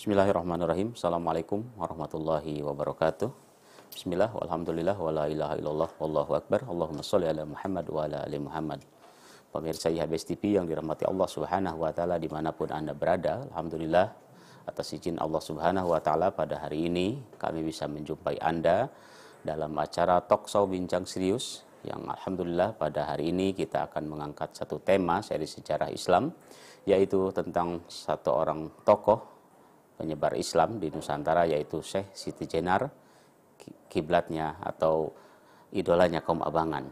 Bismillahirrahmanirrahim. Assalamualaikum warahmatullahi wabarakatuh. Bismillah, walhamdulillah, wala ilaha illallah, wallahu akbar. Allahumma sholli ala Muhammad wa ala ali Muhammad. Pemirsa IHBS TV yang dirahmati Allah Subhanahu wa taala dimanapun Anda berada, alhamdulillah atas izin Allah Subhanahu wa taala pada hari ini kami bisa menjumpai Anda dalam acara Talkshow Bincang Serius yang alhamdulillah pada hari ini kita akan mengangkat satu tema seri sejarah Islam yaitu tentang satu orang tokoh penyebar Islam di Nusantara yaitu Syekh Siti Jenar, kiblatnya atau idolanya kaum abangan.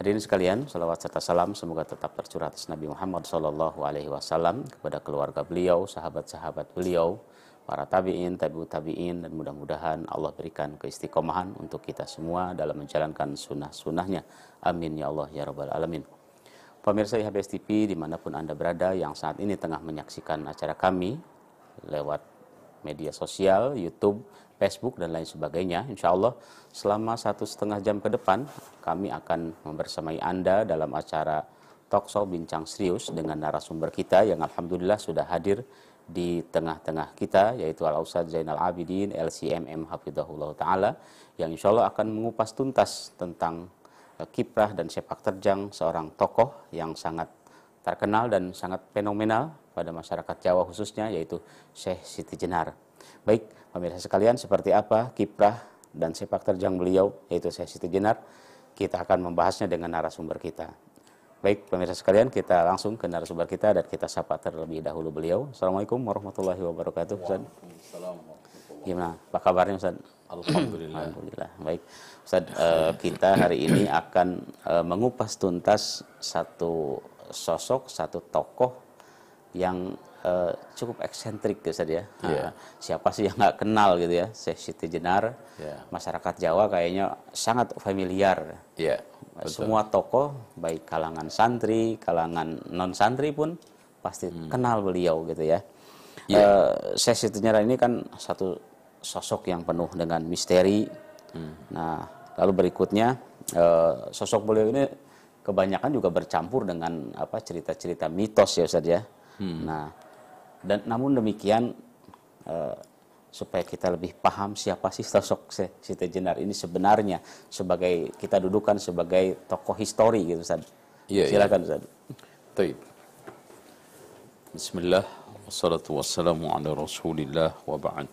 Hadirin sekalian, salawat serta salam semoga tetap tercurah atas Nabi Muhammad Shallallahu Alaihi Wasallam kepada keluarga beliau, sahabat-sahabat beliau, para tabiin, tabiut tabiin, dan mudah-mudahan Allah berikan keistiqomahan untuk kita semua dalam menjalankan sunnah-sunnahnya. Amin ya Allah ya Rabbal Alamin. Pemirsa IHBS TV dimanapun Anda berada yang saat ini tengah menyaksikan acara kami, lewat media sosial, YouTube, Facebook dan lain sebagainya. Insya Allah selama satu setengah jam ke depan kami akan membersamai Anda dalam acara Talkshow Bincang Serius dengan narasumber kita yang Alhamdulillah sudah hadir di tengah-tengah kita yaitu al ustadz Zainal Abidin LCMM Hafidahullah Ta'ala yang insya Allah akan mengupas tuntas tentang eh, kiprah dan sepak terjang seorang tokoh yang sangat terkenal dan sangat fenomenal kepada masyarakat Jawa khususnya yaitu Syekh Siti Jenar. Baik, pemirsa sekalian seperti apa kiprah dan sepak terjang beliau yaitu Syekh Siti Jenar, kita akan membahasnya dengan narasumber kita. Baik, pemirsa sekalian, kita langsung ke narasumber kita dan kita sapa terlebih dahulu beliau. Assalamualaikum warahmatullahi wabarakatuh. Ustaz. Gimana? Apa kabarnya Ustaz? Alhamdulillah. Alhamdulillah. Baik. Ustaz, uh, kita hari ini akan uh, mengupas tuntas satu sosok, satu tokoh yang uh, cukup eksentrik ya Yeah. Ya. Iya. siapa sih yang nggak kenal gitu ya, Syekh Siti Jenar. Yeah. Masyarakat Jawa kayaknya sangat familiar. Yeah, iya, Semua tokoh baik kalangan santri, kalangan non santri pun pasti hmm. kenal beliau gitu ya. Yeah. Iya. Uh, Syekh Siti Jenar ini kan satu sosok yang penuh dengan misteri. Hmm. Nah, lalu berikutnya uh, sosok beliau ini kebanyakan juga bercampur dengan apa cerita-cerita mitos ya Ustaz ya Hmm. Nah, dan namun demikian eh, supaya kita lebih paham siapa sih sosok Siti Jenar ini sebenarnya sebagai kita dudukan sebagai tokoh histori gitu Ustaz. Iya, iya. Silakan iya. Ustaz. Bismillah wassalatu wassalamu ala Rasulillah wa ba'd.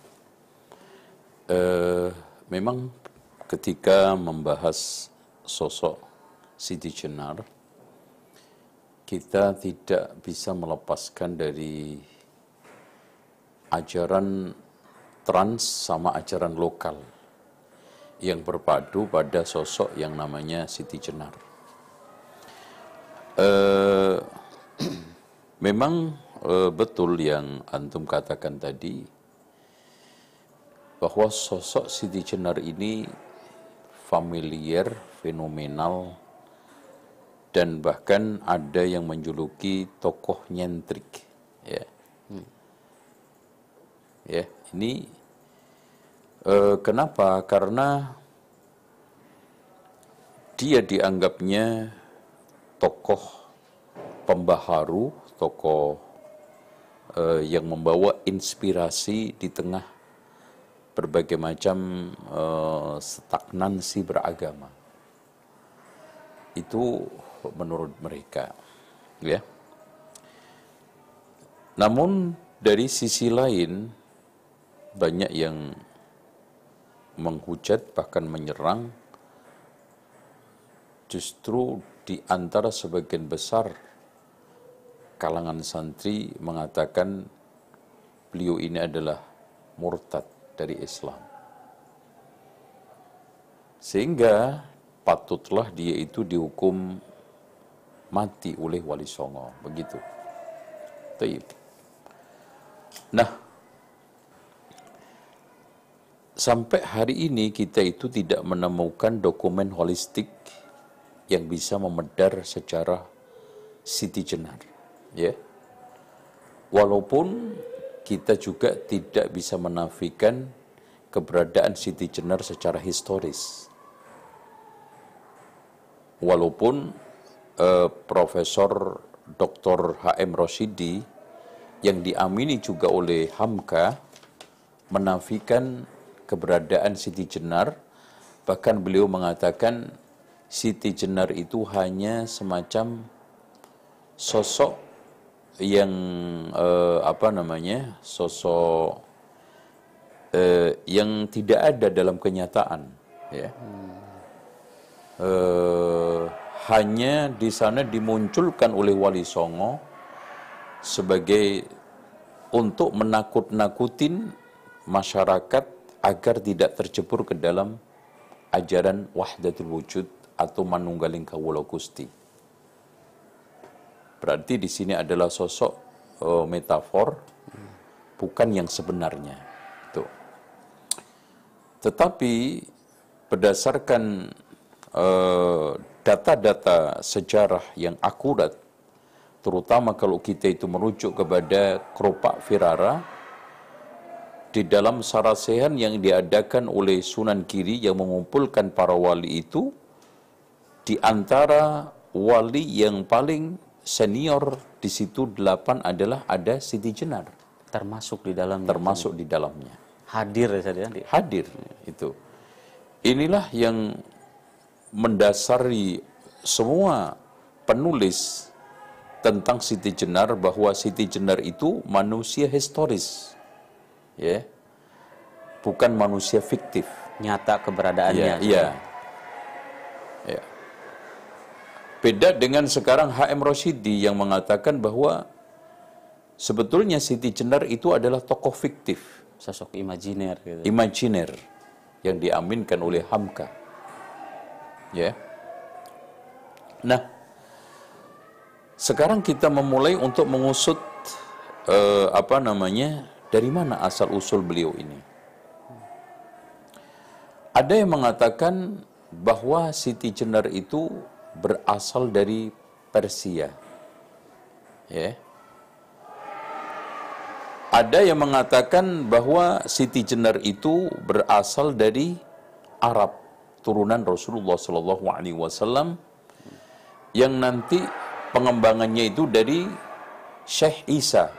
Uh, memang ketika membahas sosok Siti Jenar kita tidak bisa melepaskan dari ajaran trans sama ajaran lokal yang berpadu pada sosok yang namanya Siti Jenar. E, memang e, betul yang antum katakan tadi bahwa sosok Siti Jenar ini familiar, fenomenal, dan bahkan ada yang menjuluki tokoh nyentrik ya hmm. ya ini e, kenapa karena dia dianggapnya tokoh pembaharu tokoh e, yang membawa inspirasi di tengah berbagai macam e, eh, stagnansi beragama itu menurut mereka ya namun dari sisi lain banyak yang menghujat bahkan menyerang justru di antara sebagian besar kalangan santri mengatakan beliau ini adalah murtad dari Islam. Sehingga patutlah dia itu dihukum mati oleh Wali Songo. Begitu. Taib. Nah, sampai hari ini kita itu tidak menemukan dokumen holistik yang bisa memedar secara Siti Jenar. Ya. Walaupun kita juga tidak bisa menafikan keberadaan Siti Jenar secara historis. Walaupun eh, Profesor Dr. H.M. Rosidi yang diamini juga oleh Hamka menafikan keberadaan Siti Jenar bahkan beliau mengatakan Siti Jenar itu hanya semacam sosok yang eh, apa namanya sosok eh, yang tidak ada dalam kenyataan ya hmm. eh, hanya di sana dimunculkan oleh Wali Songo sebagai untuk menakut-nakutin masyarakat agar tidak tercebur ke dalam ajaran wahdatul wujud atau manunggaling kawula gusti. Berarti di sini adalah sosok uh, metafor bukan yang sebenarnya. Tuh. Tetapi berdasarkan uh, data-data sejarah yang akurat, terutama kalau kita itu merujuk kepada Kropak Firara, di dalam sarasehan yang diadakan oleh Sunan Kiri yang mengumpulkan para wali itu, di antara wali yang paling senior di situ delapan adalah ada Siti Jenar. Termasuk di dalamnya. Termasuk di dalamnya. Hadir ya, Hadir, itu. Inilah yang mendasari semua penulis tentang Siti Jenar bahwa Siti Jenar itu manusia historis. Ya. Bukan manusia fiktif. Nyata keberadaannya. Iya. Yeah, yeah. Beda dengan sekarang HM Rosidi yang mengatakan bahwa sebetulnya Siti Jenar itu adalah tokoh fiktif. Sosok imajiner. Gitu. Imajiner yang diaminkan oleh Hamka ya. Nah, sekarang kita memulai untuk mengusut eh, apa namanya dari mana asal usul beliau ini. Ada yang mengatakan bahwa Siti Jenar itu berasal dari Persia. Ya. Ada yang mengatakan bahwa Siti Jenar itu berasal dari Arab turunan Rasulullah Shallallahu Alaihi Wasallam yang nanti pengembangannya itu dari Syekh Isa.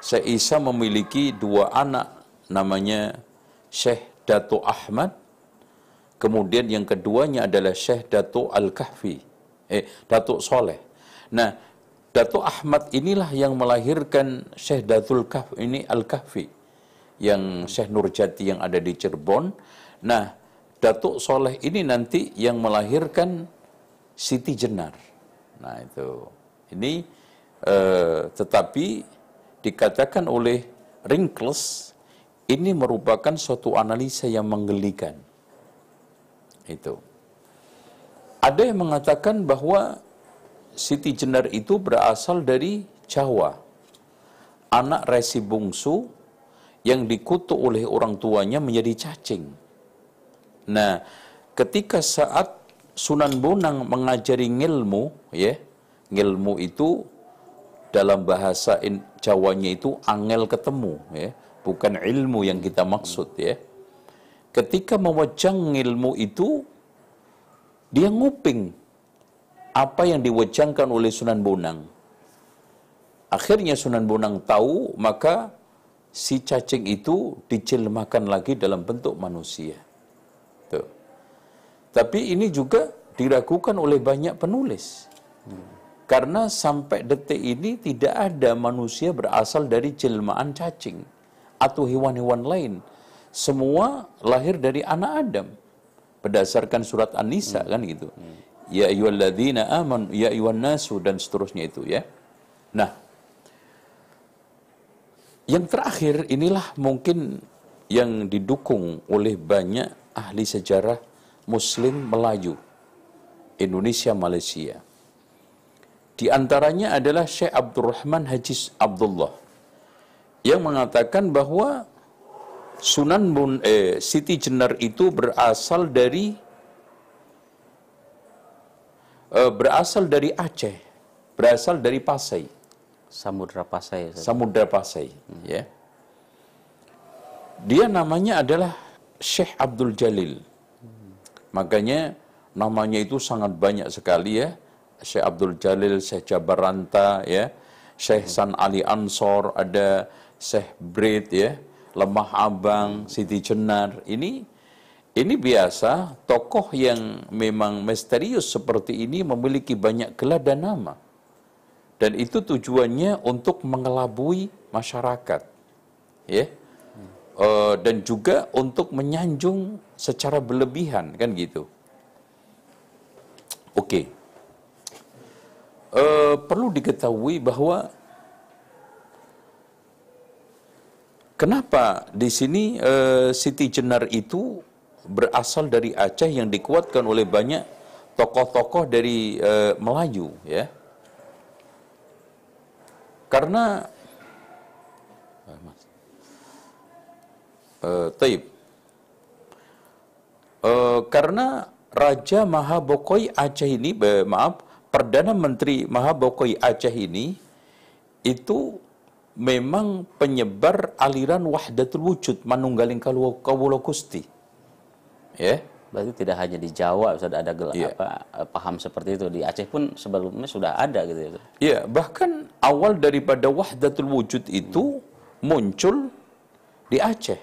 Syekh Isa memiliki dua anak namanya Syekh Dato Ahmad kemudian yang keduanya adalah Syekh Dato Al-Kahfi eh Dato Soleh. Nah, Dato Ahmad inilah yang melahirkan Syekh Datul Kahfi ini Al-Kahfi yang Syekh Nurjati yang ada di Cirebon. Nah, Datuk Soleh ini nanti yang melahirkan Siti Jenar. Nah itu, ini eh, tetapi dikatakan oleh Ringkles ini merupakan suatu analisa yang menggelikan. Itu. Ada yang mengatakan bahwa Siti Jenar itu berasal dari Jawa. Anak resi bungsu yang dikutuk oleh orang tuanya menjadi cacing Nah, ketika saat Sunan Bonang mengajari ngilmu, ya, ngilmu itu dalam bahasa Jawanya itu angel ketemu, ya, bukan ilmu yang kita maksud, ya. Ketika mewajang ilmu itu, dia nguping apa yang diwajangkan oleh Sunan Bonang. Akhirnya Sunan Bonang tahu, maka si cacing itu dijelmakan lagi dalam bentuk manusia. Tuh. Gitu. Tapi ini juga diragukan oleh banyak penulis. Hmm. Karena sampai detik ini tidak ada manusia berasal dari jelmaan cacing atau hewan-hewan lain. Semua lahir dari anak Adam berdasarkan surat An-Nisa hmm. kan gitu. Hmm. Ya ayyuhalladzina aman ya ayyuhan nasu dan seterusnya itu ya. Nah, yang terakhir inilah mungkin yang didukung oleh banyak ahli sejarah Muslim Melayu Indonesia Malaysia. Di antaranya adalah Syekh Abdurrahman Haji Abdullah yang mengatakan bahwa Sunan Bun, eh, Siti Jenar itu berasal dari eh, berasal dari Aceh, berasal dari Pasai. Samudra Pasai. Samudra Pasai, hmm. ya. Dia namanya adalah Syekh Abdul Jalil. Makanya namanya itu sangat banyak sekali ya. Syekh Abdul Jalil, Syekh Jabaranta ya, Syekh San Ali Ansor, ada Syekh Brit ya, Lemah Abang, Siti Jenar. Ini ini biasa tokoh yang memang misterius seperti ini memiliki banyak gelar dan nama. Dan itu tujuannya untuk mengelabui masyarakat. Ya. Eh, dan juga untuk menyanjung secara berlebihan kan gitu. Oke, okay. uh, eh, perlu diketahui bahwa kenapa di sini uh, Siti Jenar itu berasal dari Aceh yang dikuatkan oleh banyak tokoh-tokoh dari uh, Melayu ya. Karena Eh, taib. E, karena Raja Mahabokoi Aceh ini, be, maaf, Perdana Menteri Mahabokoi Aceh ini, itu memang penyebar aliran wahdatul wujud, manunggaling Kalau gusti. Ya. Yeah. Berarti tidak hanya di Jawa, Ustaz, ada gelap, yeah. apa, eh, paham seperti itu. Di Aceh pun sebelumnya sudah ada gitu. Iya, yeah. bahkan awal daripada wahdatul wujud itu hmm. muncul di Aceh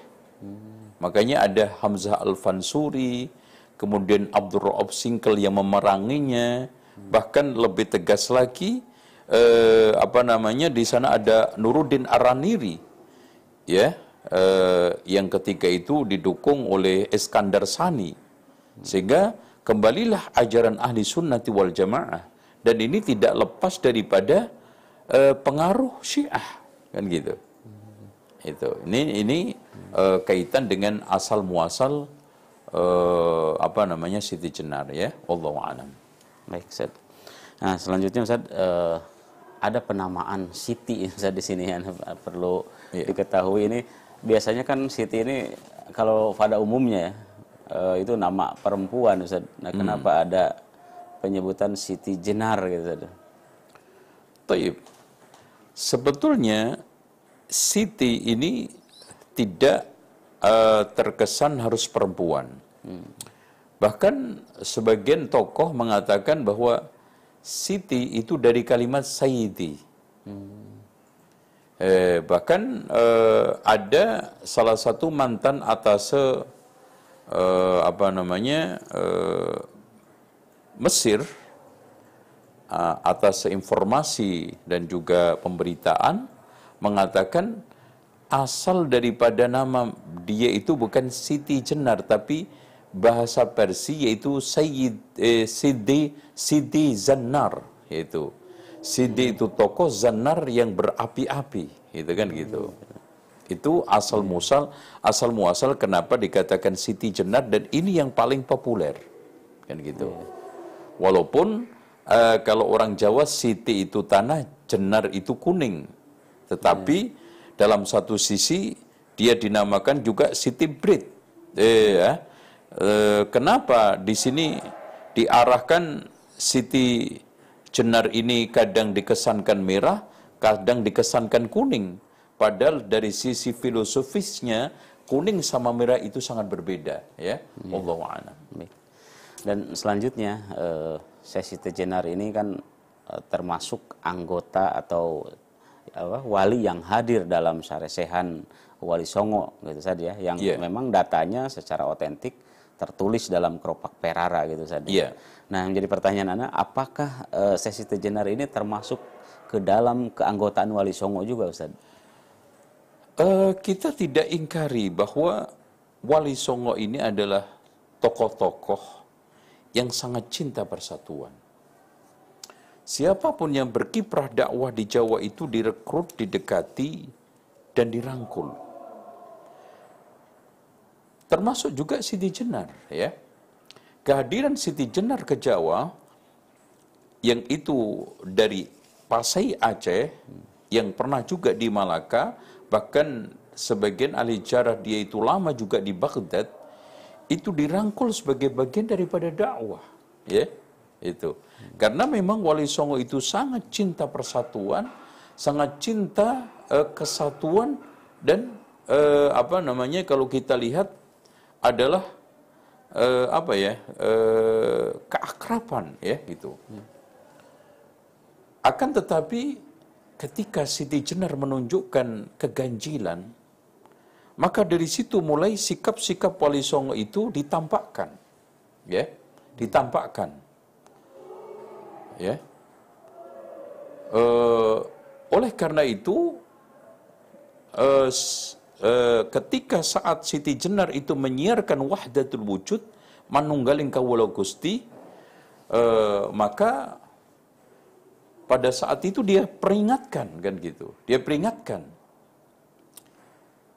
Makanya ada Hamzah Al-Fansuri, kemudian Abdul Ra'ab Singkel yang memeranginya, bahkan lebih tegas lagi, eh, apa namanya, di sana ada Nuruddin Araniri, ya, eh, yang ketika itu didukung oleh Iskandar Sani. Sehingga kembalilah ajaran ahli sunnati wal jamaah. Dan ini tidak lepas daripada eh, pengaruh syiah, kan gitu itu ini ini uh, kaitan dengan asal muasal uh, apa namanya Siti Jenar ya Allah alam baik Ustaz nah selanjutnya Ustaz uh, ada penamaan Siti ya, Ustaz di sini yang nah, perlu yeah. diketahui ini biasanya kan Siti ini kalau pada umumnya uh, itu nama perempuan Ustaz nah hmm. kenapa hmm. ada penyebutan Siti Jenar gitu Ustaz Sebetulnya Siti ini tidak uh, terkesan harus perempuan. Hmm. Bahkan sebagian tokoh mengatakan bahwa Siti itu dari kalimat Sayyidi. Hmm. Eh, bahkan eh, ada salah satu mantan atas eh, apa namanya eh, Mesir eh, atas informasi dan juga pemberitaan mengatakan asal daripada nama dia itu bukan Siti Jenar tapi bahasa Persia yaitu Sayyid eh, Sidi Sidi Zannar yaitu Sidi hmm. itu tokoh Zannar yang berapi-api gitu kan gitu itu asal hmm. musal asal muasal kenapa dikatakan Siti Jenar dan ini yang paling populer kan gitu hmm. walaupun uh, kalau orang Jawa Siti itu tanah Jenar itu kuning tetapi hmm. dalam satu sisi dia dinamakan juga city breed. Eh, ya. eh, kenapa di sini diarahkan city jenar ini kadang dikesankan merah, kadang dikesankan kuning. Padahal dari sisi filosofisnya kuning sama merah itu sangat berbeda ya. ya. Allah Dan selanjutnya eh, sesi tejenar ini kan eh, termasuk anggota atau apa, wali yang hadir dalam saresehan wali songo gitu saja ya yang yeah. memang datanya secara otentik tertulis dalam keropak perara gitu saja. Iya. Yeah. Nah, yang jadi pertanyaan Anda, apakah uh, sesi tejenar ini termasuk ke dalam keanggotaan wali songo juga Ustaz? Uh, kita tidak ingkari bahwa wali songo ini adalah tokoh-tokoh yang sangat cinta persatuan Siapapun yang berkiprah dakwah di Jawa itu direkrut, didekati, dan dirangkul. Termasuk juga Siti Jenar. Ya. Kehadiran Siti Jenar ke Jawa, yang itu dari Pasai Aceh, yang pernah juga di Malaka, bahkan sebagian ahli jarah dia itu lama juga di Baghdad, itu dirangkul sebagai bagian daripada dakwah. Ya itu. Karena memang Wali Songo itu sangat cinta persatuan, sangat cinta eh, kesatuan dan eh, apa namanya kalau kita lihat adalah eh, apa ya keakraban ya gitu. Akan tetapi ketika Siti Jenar menunjukkan keganjilan, maka dari situ mulai sikap-sikap Wali Songo itu ditampakkan, ya, ditampakkan. Ya. E, oleh karena itu, e, e, ketika saat Siti Jenar itu menyiarkan wahdatul wujud, manunggaling kawula gusti, e, maka pada saat itu dia peringatkan kan gitu, dia peringatkan.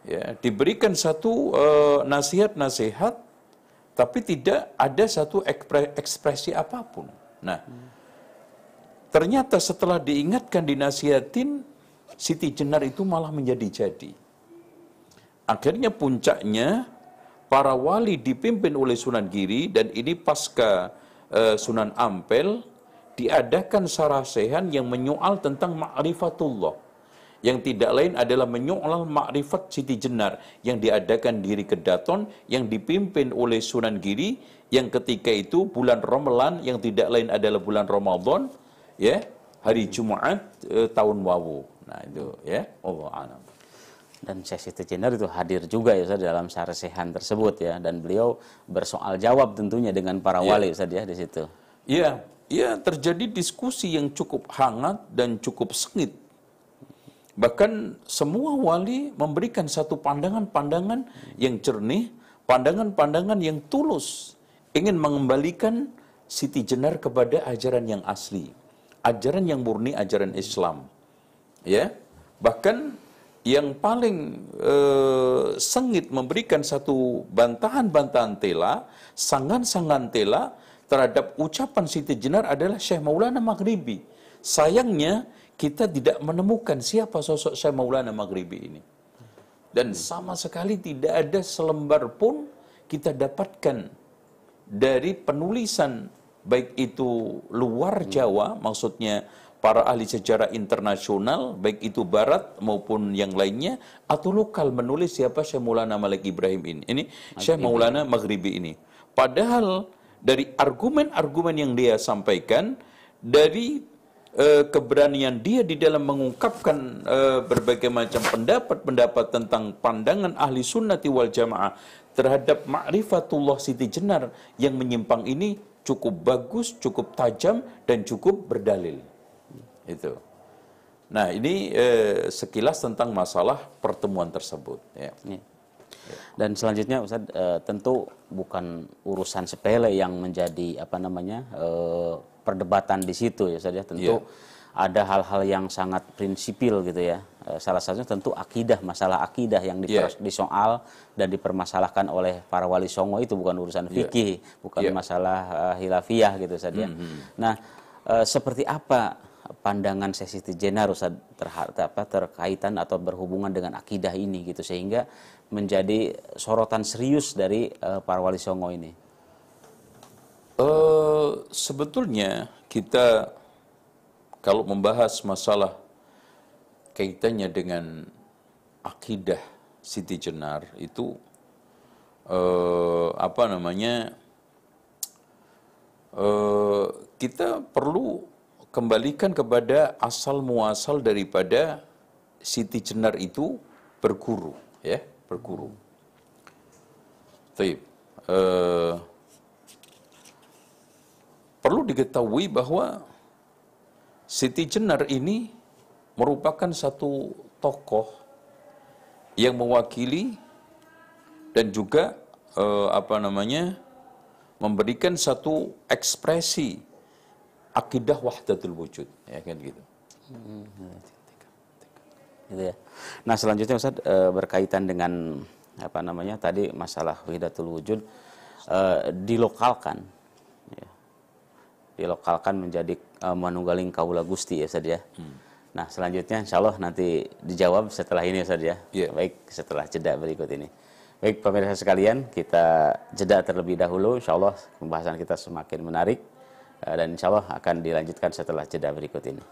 Ya, diberikan satu nasihat-nasihat, tapi tidak ada satu ekspresi apapun. Nah, hmm Ternyata setelah diingatkan, dinasihatin, Siti Jenar itu malah menjadi-jadi. Akhirnya puncaknya, para wali dipimpin oleh Sunan Giri, dan ini pasca uh, Sunan Ampel, diadakan sarasehan yang menyoal tentang ma'rifatullah. Yang tidak lain adalah menyoal ma'rifat Siti Jenar yang diadakan diri Kedaton yang dipimpin oleh Sunan Giri yang ketika itu bulan Romelan yang tidak lain adalah bulan Ramadan ya hari Jumat eh, tahun wawu. Nah itu ya Allah alam. Dan Syekh Siti Jenar itu hadir juga ya Ustaz dalam sarasehan tersebut ya dan beliau bersoal jawab tentunya dengan para ya. wali ya. ya di situ. Iya, iya terjadi diskusi yang cukup hangat dan cukup sengit. Bahkan semua wali memberikan satu pandangan-pandangan yang jernih, pandangan-pandangan yang tulus ingin mengembalikan Siti Jenar kepada ajaran yang asli ajaran yang murni ajaran Islam. Ya. Bahkan yang paling e, sengit memberikan satu bantahan-bantahan tela, sangan-sangan tela terhadap ucapan Siti Jenar adalah Syekh Maulana Maghribi. Sayangnya kita tidak menemukan siapa sosok Syekh Maulana Maghribi ini. Dan sama sekali tidak ada selembar pun kita dapatkan dari penulisan baik itu luar Jawa, maksudnya para ahli sejarah internasional, baik itu Barat maupun yang lainnya, atau lokal menulis siapa Syekh Maulana Malik Ibrahim ini. Ini Syekh Maulana Maghribi ini. Padahal dari argumen-argumen yang dia sampaikan, dari eh, keberanian dia di dalam mengungkapkan eh, berbagai macam pendapat-pendapat tentang pandangan ahli sunnati wal jamaah terhadap ma'rifatullah Siti Jenar yang menyimpang ini cukup bagus, cukup tajam, dan cukup berdalil. Itu. Nah, ini eh, sekilas tentang masalah pertemuan tersebut. Ya. ya. Dan selanjutnya Ustaz eh, tentu bukan urusan sepele yang menjadi apa namanya eh, perdebatan di situ ya Ustaz ya tentu Ya ada hal-hal yang sangat prinsipil gitu ya. Eh, salah satunya tentu akidah, masalah akidah yang diper- yeah. disoal dan dipermasalahkan oleh para wali songo itu bukan urusan fikih, yeah. bukan yeah. masalah eh, hilafiah gitu saja. Ya. Mm -hmm. Nah, eh, seperti apa pandangan sesi Jenaro terhadap terkaitan atau berhubungan dengan akidah ini gitu sehingga menjadi sorotan serius dari para wali songo ini. Uh, sebetulnya kita kalau membahas masalah kaitannya dengan akidah Siti Jenar itu eh, apa namanya eh, kita perlu kembalikan kepada asal muasal daripada Siti Jenar itu berguru ya berguru. Tapi Eh, perlu diketahui bahwa Siti Jenar ini merupakan satu tokoh yang mewakili dan juga eh, apa namanya memberikan satu ekspresi akidah wahdatul wujud ya kan gitu. Gitu ya. Nah selanjutnya Ustaz eh, berkaitan dengan apa namanya tadi masalah wahdatul wujud eh, dilokalkan ya. dilokalkan menjadi uh, manunggaling kaula Gusti ya Ustaz Hmm. Nah, selanjutnya insya Allah nanti dijawab setelah ini Ustaz ya. Yeah. Baik, setelah jeda berikut ini. Baik, pemirsa sekalian, kita jeda terlebih dahulu. Insya Allah pembahasan kita semakin menarik. Eh, dan insya Allah akan dilanjutkan setelah jeda berikut ini.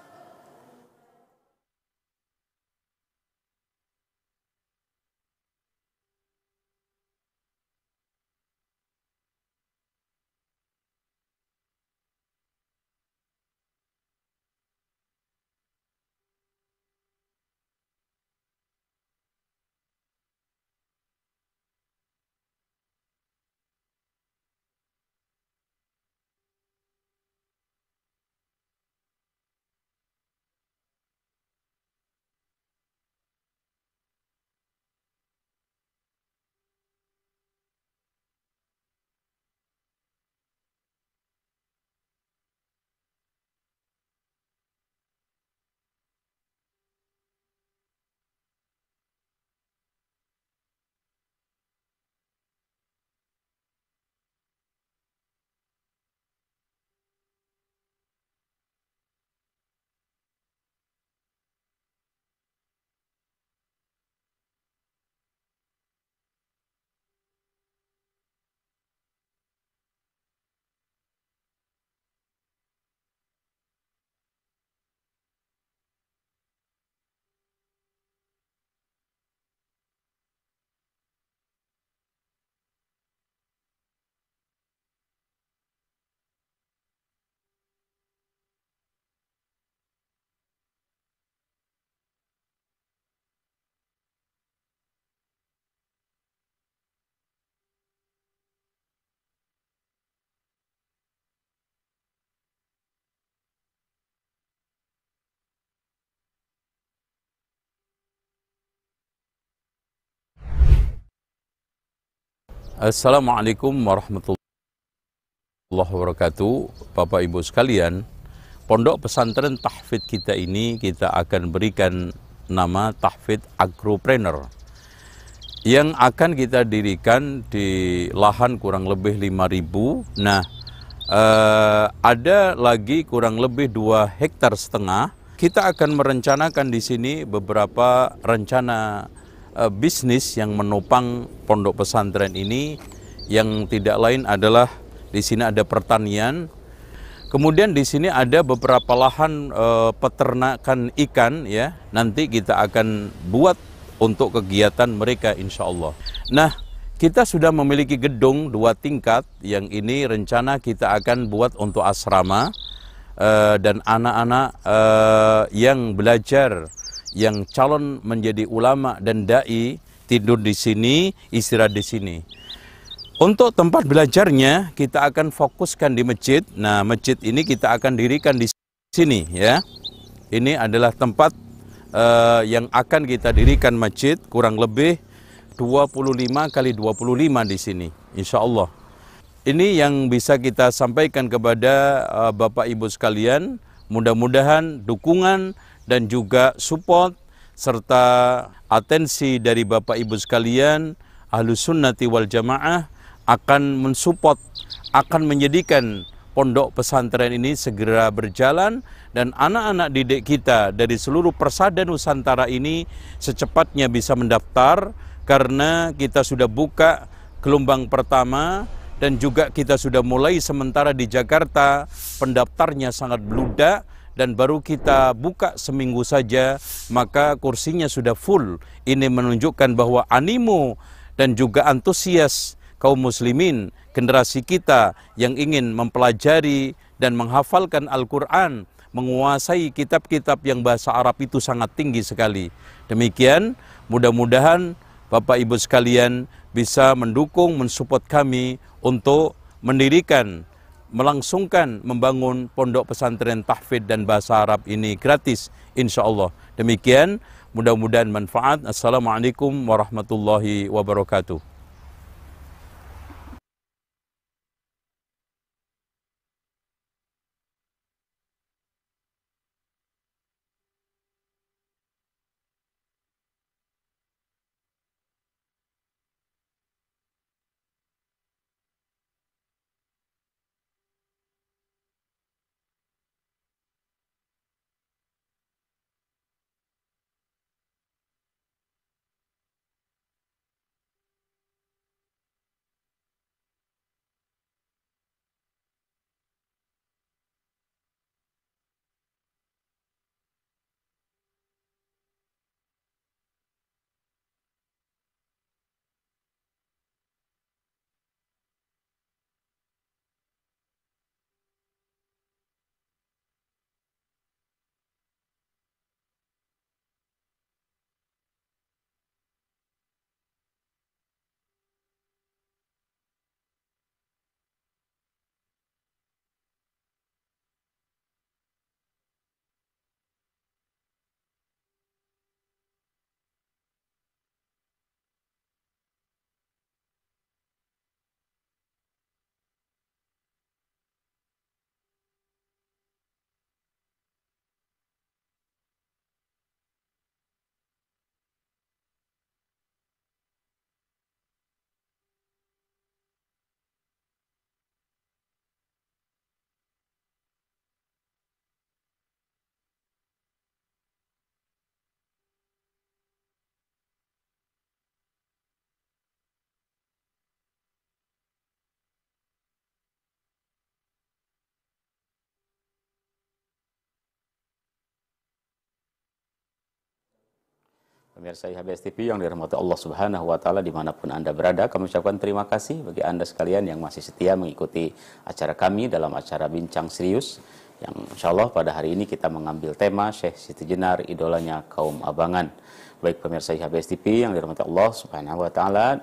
Assalamualaikum warahmatullahi wabarakatuh. Bapak Ibu sekalian, Pondok Pesantren Tahfid kita ini kita akan berikan nama Tahfid Agropreneur yang akan kita dirikan di lahan kurang lebih 5000. Nah, eh, ada lagi kurang lebih dua hektar setengah. Kita akan merencanakan di sini beberapa rencana uh, bisnis yang menopang pondok pesantren ini yang tidak lain adalah di sini ada pertanian, kemudian di sini ada beberapa lahan e, peternakan ikan ya. Nanti kita akan buat untuk kegiatan mereka insya Allah. Nah, kita sudah memiliki gedung dua tingkat yang ini rencana kita akan buat untuk asrama e, dan anak-anak e, yang belajar yang calon menjadi ulama dan dai tidur di sini, istirahat di sini. Untuk tempat belajarnya kita akan fokuskan di masjid. Nah, masjid ini kita akan dirikan di sini ya. Ini adalah tempat uh, yang akan kita dirikan masjid kurang lebih 25 kali 25 di sini, insya Allah. Ini yang bisa kita sampaikan kepada uh, Bapak Ibu sekalian. Mudah-mudahan dukungan dan juga support serta atensi dari Bapak Ibu sekalian Ahlu Sunnati wal Jamaah akan mensupport, akan menjadikan pondok pesantren ini segera berjalan dan anak-anak didik kita dari seluruh persada Nusantara ini secepatnya bisa mendaftar karena kita sudah buka gelombang pertama dan juga kita sudah mulai sementara di Jakarta pendaftarnya sangat beludak dan baru kita buka seminggu saja maka kursinya sudah full. Ini menunjukkan bahwa animo dan juga antusias kaum muslimin generasi kita yang ingin mempelajari dan menghafalkan Al-Qur'an menguasai kitab-kitab yang bahasa Arab itu sangat tinggi sekali. Demikian, mudah-mudahan Bapak Ibu sekalian bisa mendukung, mensupport kami untuk mendirikan melangsungkan membangun pondok pesantren tahfid dan bahasa Arab ini gratis insya Allah. Demikian mudah-mudahan manfaat. Assalamualaikum warahmatullahi wabarakatuh. Pemirsa IHBS TV yang dirahmati Allah Subhanahu wa taala dimanapun Anda berada, kami ucapkan terima kasih bagi Anda sekalian yang masih setia mengikuti acara kami dalam acara Bincang Serius yang insya Allah pada hari ini kita mengambil tema Syekh Siti Jenar, idolanya kaum abangan. Baik pemirsa IHBS TV yang dirahmati Allah Subhanahu wa taala,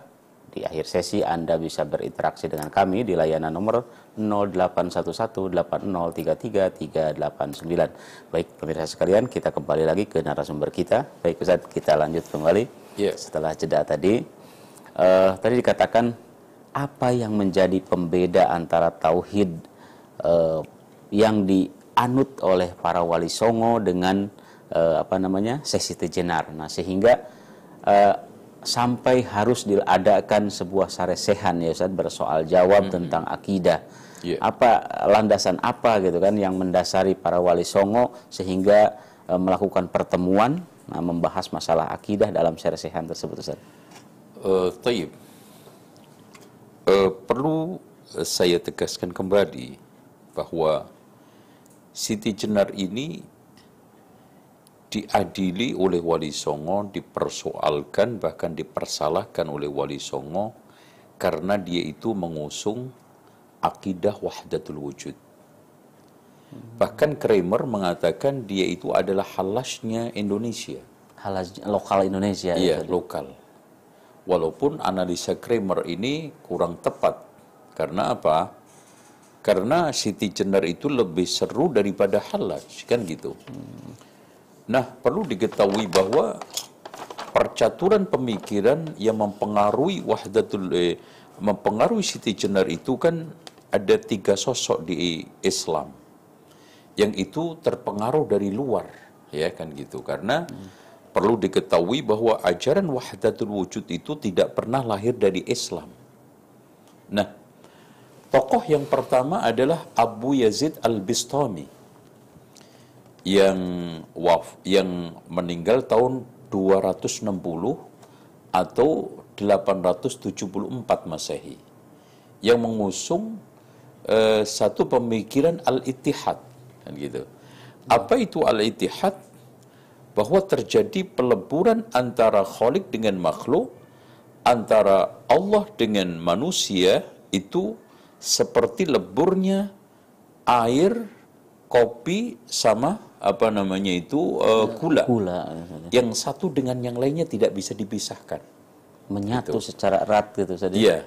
di akhir sesi Anda bisa berinteraksi dengan kami di layanan nomor 0811-8033-389. Baik pemirsa sekalian, kita kembali lagi ke narasumber kita. Baik Ustaz, kita lanjut kembali yeah. setelah jeda tadi. Uh, tadi dikatakan apa yang menjadi pembeda antara tauhid uh, yang dianut oleh para wali songo dengan uh, apa namanya sesi tejenar. Nah sehingga uh, sampai harus diadakan sebuah saresehan ya Ustaz bersoal jawab mm -hmm. tentang akidah. Yeah. Apa landasan apa gitu kan yang mendasari para wali songo sehingga e, melakukan pertemuan nah, membahas masalah akidah dalam saresehan tersebut Ustaz? Uh, taib. Uh, perlu saya tegaskan kembali bahwa Siti Jenar ini diadili oleh Wali Songo, dipersoalkan bahkan dipersalahkan oleh Wali Songo karena dia itu mengusung akidah wahdatul wujud. Bahkan Kramer mengatakan dia itu adalah halasnya Indonesia. Halas lokal Indonesia. Ya, iya, lokal. Walaupun analisa Kramer ini kurang tepat. Karena apa? Karena Siti Jenar itu lebih seru daripada halas, kan gitu. Hmm. Nah, perlu diketahui bahwa percaturan pemikiran yang mempengaruhi wahdatul eh, mempengaruhi Siti Jenar itu kan ada tiga sosok di Islam yang itu terpengaruh dari luar ya kan gitu karena hmm. perlu diketahui bahwa ajaran wahdatul wujud itu tidak pernah lahir dari Islam. Nah, tokoh yang pertama adalah Abu Yazid Al-Bistami yang waf yang meninggal tahun 260 atau 874 Masehi yang mengusung eh, satu pemikiran al-ittihad kan gitu. Apa itu al-ittihad? Bahwa terjadi peleburan antara kholik dengan makhluk, antara Allah dengan manusia itu seperti leburnya air kopi sama apa namanya itu uh, gula. Gula. Yang satu dengan yang lainnya tidak bisa dipisahkan. Menyatu gitu. secara erat gitu saja. Ya? Iya.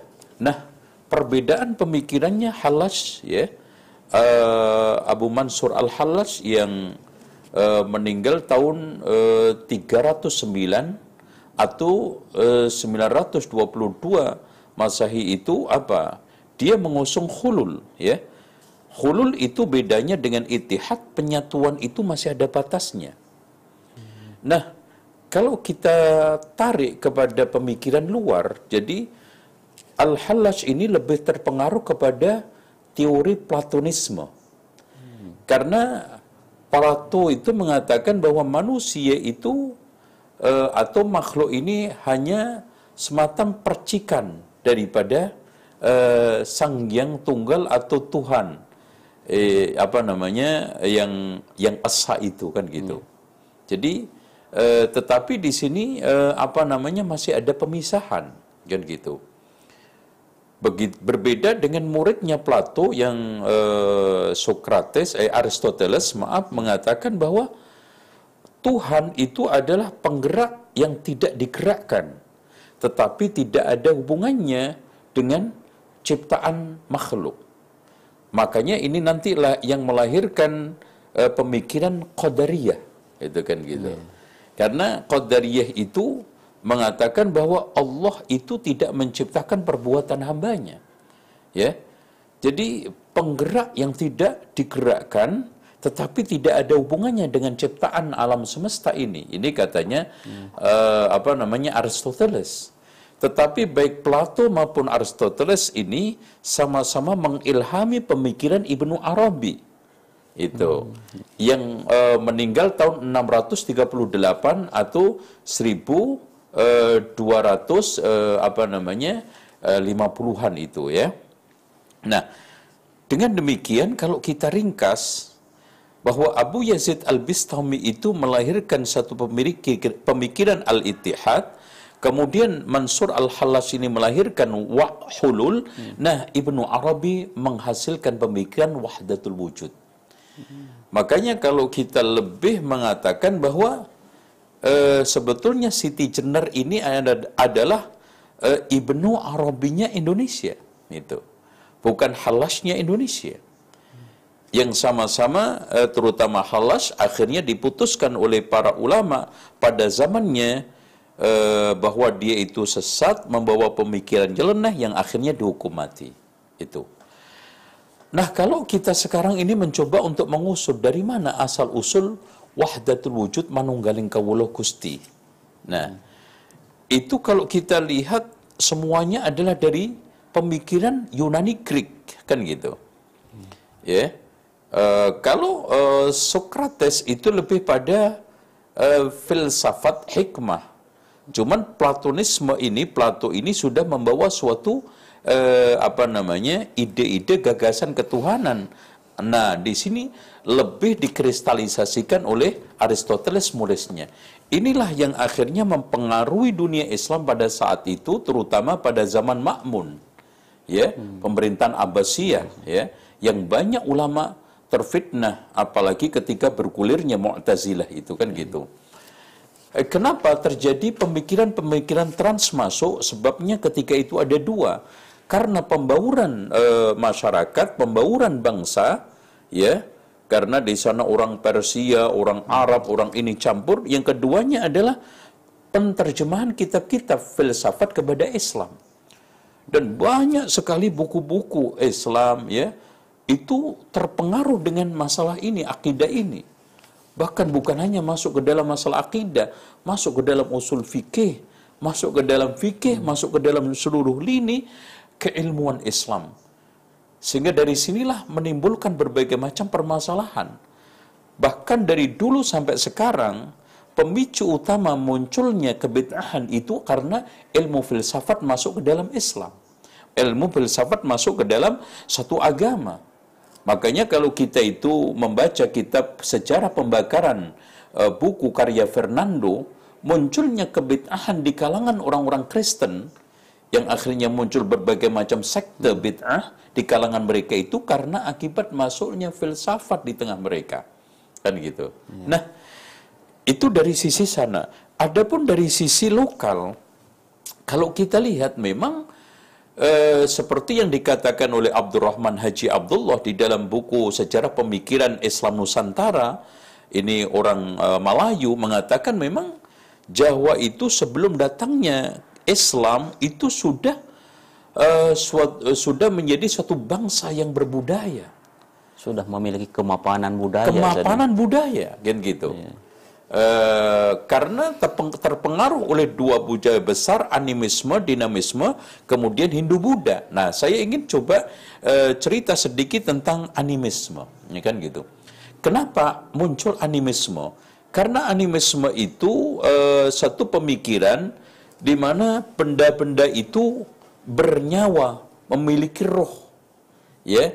Nah, perbedaan pemikirannya Halas ya. Uh, Abu Mansur Al-Halas yang uh, meninggal tahun uh, 309 atau uh, 922 Masehi itu apa? Dia mengusung khulul ya Hulul itu bedanya dengan itihad, penyatuan itu masih ada batasnya. Nah, kalau kita tarik kepada pemikiran luar, jadi Al-Hallaj ini lebih terpengaruh kepada teori Platonisme. Karena Plato itu mengatakan bahwa manusia itu eh, atau makhluk ini hanya semacam percikan daripada eh, Sang Yang Tunggal atau Tuhan eh, apa namanya yang yang asa itu kan gitu. Hmm. Jadi eh, tetapi di sini eh, apa namanya masih ada pemisahan kan gitu. Begit, berbeda dengan muridnya Plato yang eh, Socrates, eh, Aristoteles maaf mengatakan bahwa Tuhan itu adalah penggerak yang tidak digerakkan, tetapi tidak ada hubungannya dengan ciptaan makhluk. Makanya ini nantilah yang melahirkan uh, pemikiran qadariyah. Itu kan gitu. Hmm. Karena qadariyah itu mengatakan bahwa Allah itu tidak menciptakan perbuatan hambanya. Ya. Jadi penggerak yang tidak digerakkan tetapi tidak ada hubungannya dengan ciptaan alam semesta ini. Ini katanya hmm. uh, apa namanya Aristoteles. Tetapi baik Plato maupun Aristoteles ini sama-sama mengilhami pemikiran Ibnu Arabi itu hmm. yang e, meninggal tahun 638 atau 1200 e, eh, eh, apa namanya e, 50-an itu ya. Nah, dengan demikian kalau kita ringkas bahwa Abu Yazid Al-Bistami itu melahirkan satu pemikiran al-ittihad Kemudian Mansur al hallas ini melahirkan Wahulul. Hmm. Nah, Ibnu Arabi menghasilkan pemikiran wahdatul wujud. Hmm. Makanya kalau kita lebih mengatakan bahwa e, sebetulnya Siti Jenner ini adalah e, Ibnu Arabinya Indonesia, itu. Bukan halasnya Indonesia. Yang sama-sama eh, terutama halas akhirnya diputuskan oleh para ulama pada zamannya Eh, bahwa dia itu sesat, membawa pemikiran jeleneh yang akhirnya dihukum mati. Itu. Nah, kalau kita sekarang ini mencoba untuk mengusut dari mana asal usul wahdatul wujud manunggaling kawulo kusti Nah, itu kalau kita lihat semuanya adalah dari pemikiran Yunani Greek kan gitu. Ya. Yeah. Uh, kalau uh, Socrates itu lebih pada uh, filsafat hikmah Cuman Platonisme ini, Plato ini sudah membawa suatu eh, apa namanya ide-ide gagasan ketuhanan. Nah, di sini lebih dikristalisasikan oleh Aristoteles mulesnya Inilah yang akhirnya mempengaruhi dunia Islam pada saat itu, terutama pada zaman Makmun, ya, hmm. pemerintahan Abbasiyah, ya, yang banyak ulama terfitnah, apalagi ketika berkulirnya Mu'tazilah itu kan hmm. gitu. Eh, kenapa terjadi pemikiran-pemikiran trans masuk? Sebabnya ketika itu ada dua. Karena pembauran e, masyarakat, pembauran bangsa, ya, karena di sana orang Persia, orang Arab, orang ini campur. Yang keduanya adalah penterjemahan kitab-kitab filsafat kepada Islam. Dan banyak sekali buku-buku Islam ya itu terpengaruh dengan masalah ini, akidah ini. Bahkan bukan hanya masuk ke dalam masalah akidah, masuk ke dalam usul fikih, masuk ke dalam fikih, hmm. masuk ke dalam seluruh lini keilmuan Islam. Sehingga dari sinilah menimbulkan berbagai macam permasalahan. Bahkan dari dulu sampai sekarang, pemicu utama munculnya kebid'ahan itu karena ilmu filsafat masuk ke dalam Islam. Ilmu filsafat masuk ke dalam satu agama. Makanya kalau kita itu membaca kitab sejarah pembakaran e, buku karya Fernando, munculnya kebitahan di kalangan orang-orang Kristen yang akhirnya muncul berbagai macam sekte bid'ah di kalangan mereka itu karena akibat masuknya filsafat di tengah mereka. Kan gitu. Ya. Nah, itu dari sisi sana. Adapun dari sisi lokal, kalau kita lihat memang Eh, seperti yang dikatakan oleh Abdurrahman Haji Abdullah di dalam buku Sejarah Pemikiran Islam Nusantara, ini orang e, Melayu mengatakan memang Jawa itu sebelum datangnya Islam itu sudah e, suat, e, sudah menjadi suatu bangsa yang berbudaya. Sudah memiliki kemapanan budaya. Kemapanan jadi. budaya, kan gitu. Yeah. Eh, karena terpengaruh oleh dua bujaya besar animisme, dinamisme, kemudian Hindu Buddha. Nah, saya ingin coba uh, cerita sedikit tentang animisme, ya kan gitu. Kenapa muncul animisme? Karena animisme itu uh, satu pemikiran di mana benda-benda itu bernyawa, memiliki roh, ya. Yeah?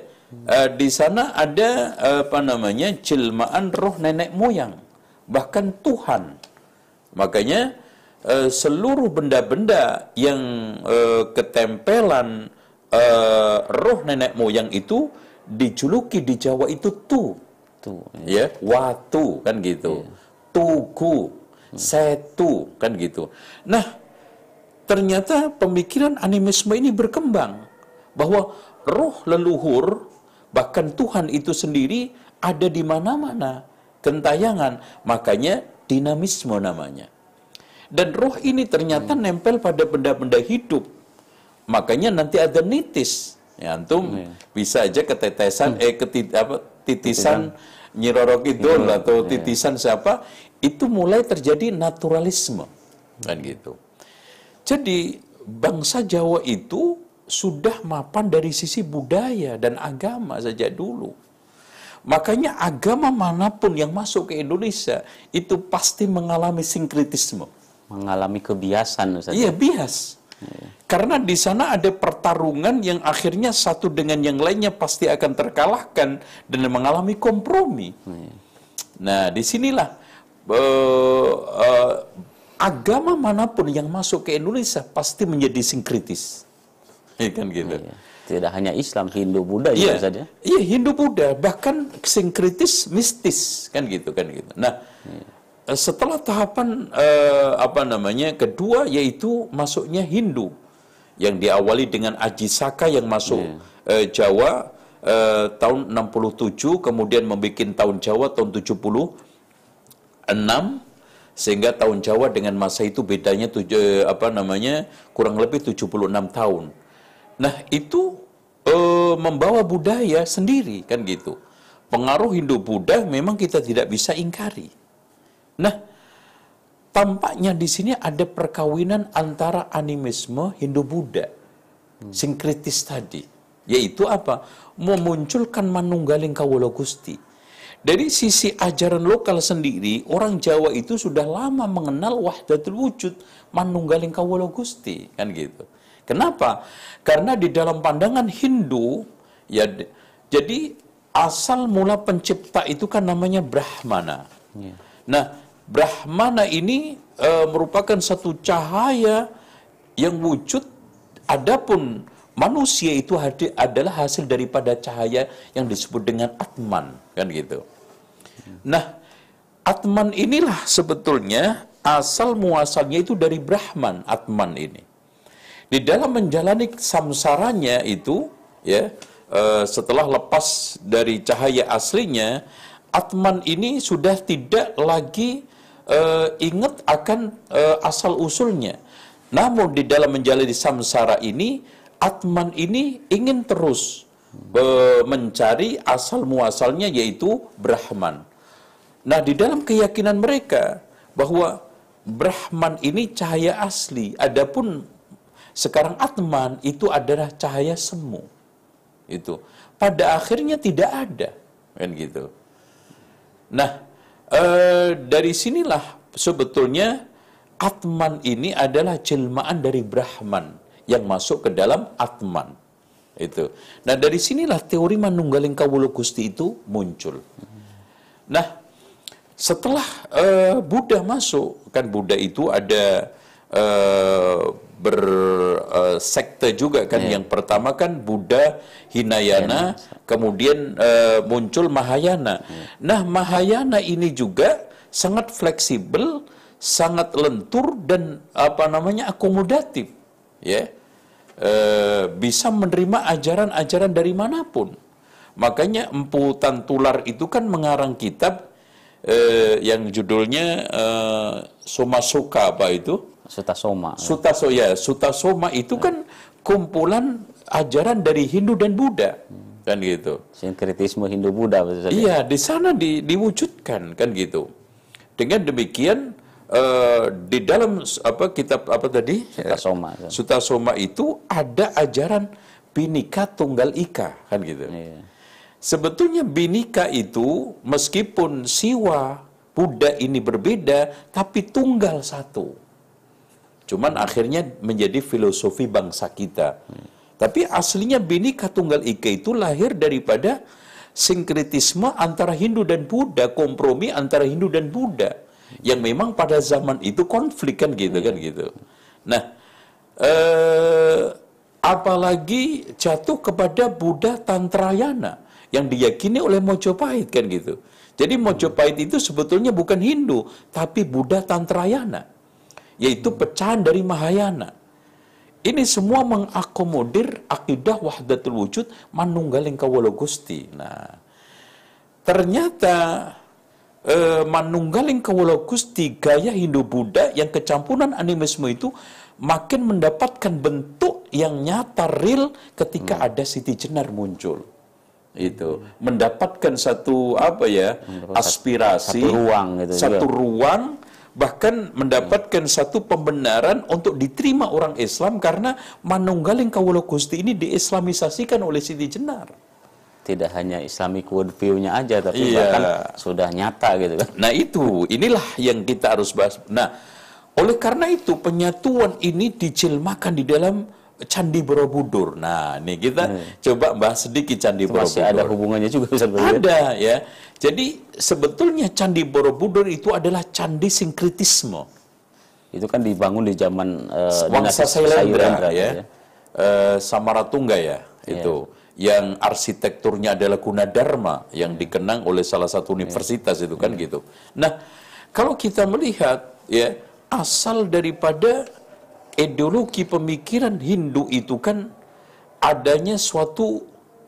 Uh, di sana ada apa namanya jelmaan roh nenek moyang bahkan Tuhan. Makanya eh, seluruh benda-benda yang eh, ketempelan e, roh nenek moyang itu dijuluki di Jawa itu tu. Tu. Ya, ya watu kan gitu. Ya. Tugu, hmm. setu kan gitu. Nah, ternyata pemikiran animisme ini berkembang bahwa roh leluhur bahkan Tuhan itu sendiri ada di mana-mana Kentayangan, Makanya dinamisme namanya. Dan roh ini ternyata hmm. nempel pada benda-benda hidup. Makanya nanti ada nitis. Ya, antum hmm. Iya. bisa aja ketetesan hmm. eh ketit, apa, titisan nyirorokidol atau iya. titisan yeah. siapa itu mulai terjadi naturalisme hmm. kan gitu. Jadi bangsa Jawa itu sudah mapan dari sisi budaya dan agama saja dulu. Makanya agama manapun yang masuk ke Indonesia itu pasti mengalami sinkritisme. Mengalami kebiasaan. Ustaz. Iya, bias. Karena di sana ada pertarungan yang akhirnya satu dengan yang lainnya pasti akan terkalahkan dan mengalami kompromi. Nah, disinilah uh, uh, agama manapun yang masuk ke Indonesia pasti menjadi sinkritis. Ya kan gitu. Iya. Tidak hanya Islam, Hindu, Buddha juga saja. Iya. Ya? iya, Hindu, Buddha, bahkan sinkritis, mistis kan gitu kan gitu. Nah, iya. setelah tahapan eh, apa namanya kedua yaitu masuknya Hindu yang diawali dengan Ajisaka yang masuk iya. eh, Jawa eh, tahun 67 kemudian membuat tahun Jawa tahun 76 sehingga tahun Jawa dengan masa itu bedanya tujuh, eh, apa namanya kurang lebih 76 tahun. Nah, itu e, membawa budaya sendiri kan gitu. Pengaruh Hindu-Buddha memang kita tidak bisa ingkari. Nah, tampaknya di sini ada perkawinan antara animisme Hindu-Buddha. Hmm. Sinkritis tadi, yaitu apa? Memunculkan manunggaling kawula Gusti. Dari sisi ajaran lokal sendiri, orang Jawa itu sudah lama mengenal wahdatul wujud, manunggaling kawula Gusti, kan gitu. Kenapa? Karena di dalam pandangan Hindu, ya jadi asal mula pencipta itu kan namanya Brahmana. Yeah. Nah, Brahmana ini e, merupakan satu cahaya yang wujud. Adapun manusia itu hadir, adalah hasil daripada cahaya yang disebut dengan Atman, kan gitu. Nah, Atman inilah sebetulnya asal muasalnya itu dari Brahman, Atman ini di dalam menjalani samsaranya itu ya uh, setelah lepas dari cahaya aslinya atman ini sudah tidak lagi uh, ingat akan uh, asal usulnya namun di dalam menjalani samsara ini atman ini ingin terus mencari asal muasalnya yaitu brahman nah di dalam keyakinan mereka bahwa brahman ini cahaya asli adapun sekarang atman itu adalah cahaya semu. Itu. Pada akhirnya tidak ada. Kan gitu. Nah, e, dari sinilah sebetulnya atman ini adalah jelmaan dari Brahman yang masuk ke dalam atman. Itu. Nah, dari sinilah teori manunggaling kawula Gusti itu muncul. Nah, setelah e, Buddha masuk, kan Buddha itu ada uh, eh, bersekte eh, juga kan. Yeah. Yang pertama kan Buddha, Hinayana, yeah. kemudian uh, muncul Mahayana. Yeah. Nah, Mahayana ini juga sangat fleksibel, sangat lentur dan apa namanya akomodatif, ya. Yeah. Uh, bisa menerima ajaran-ajaran dari manapun. Makanya Empu Tantular itu kan mengarang kitab uh, yang judulnya Somasoka apa itu? Sutasoma. Sutaso ya, Sutasoma itu kan kumpulan ajaran dari Hindu dan Buddha. Kan gitu. Sinkretisme Hindu Buddha maksudnya. Iya, di sana di, diwujudkan kan gitu. Dengan demikian uh, di dalam apa kitab apa tadi? Sutasoma. Ya. Sutasoma itu ada ajaran binika tunggal ika kan gitu. Iya. Sebetulnya binika itu meskipun siwa Buddha ini berbeda tapi tunggal satu. Cuman akhirnya menjadi filosofi bangsa kita. Tapi aslinya Binika Tunggal Ika itu lahir daripada sinkretisme antara Hindu dan Buddha, kompromi antara Hindu dan Buddha yang memang pada zaman itu konflik kan gitu kan gitu. Nah, eh, apalagi jatuh kepada Buddha Tantrayana yang diyakini oleh Mojopahit kan gitu. Jadi Mojopahit itu sebetulnya bukan Hindu tapi Buddha Tantrayana yaitu pecahan dari Mahayana. Ini semua mengakomodir akidah wahdatul wujud manunggaling kawalo Gusti. Nah, ternyata e, manunggaling kawalo Gusti gaya Hindu-Buddha yang kecampuran animisme itu makin mendapatkan bentuk yang nyata real ketika hmm. ada Siti Jenar muncul itu mendapatkan satu apa ya aspirasi satu ruang gitu satu ruang bahkan mendapatkan satu pembenaran untuk diterima orang Islam karena manunggaling Kawulo Gusti ini diislamisasikan oleh Siti Jenar tidak hanya Islamic worldview-nya aja tapi yeah. bahkan sudah nyata gitu kan. Nah, itu inilah yang kita harus bahas. Nah, oleh karena itu penyatuan ini dijelmakan di dalam Candi Borobudur. Nah, ini kita hmm. coba bahas sedikit Candi Itu Borobudur. Masih ada hubungannya juga sebenarnya. Ada ya. Jadi sebetulnya Candi Borobudur itu adalah candi sinkritisme. Itu kan dibangun di zaman uh, Wangsa Sailendra ya. ya. Uh, Samaratungga ya iya. itu. Yeah yang arsitekturnya adalah Dharma yang dikenang oleh salah satu iya. universitas itu kan iya. gitu. Nah, kalau kita melihat ya asal daripada ideologi pemikiran Hindu itu kan adanya suatu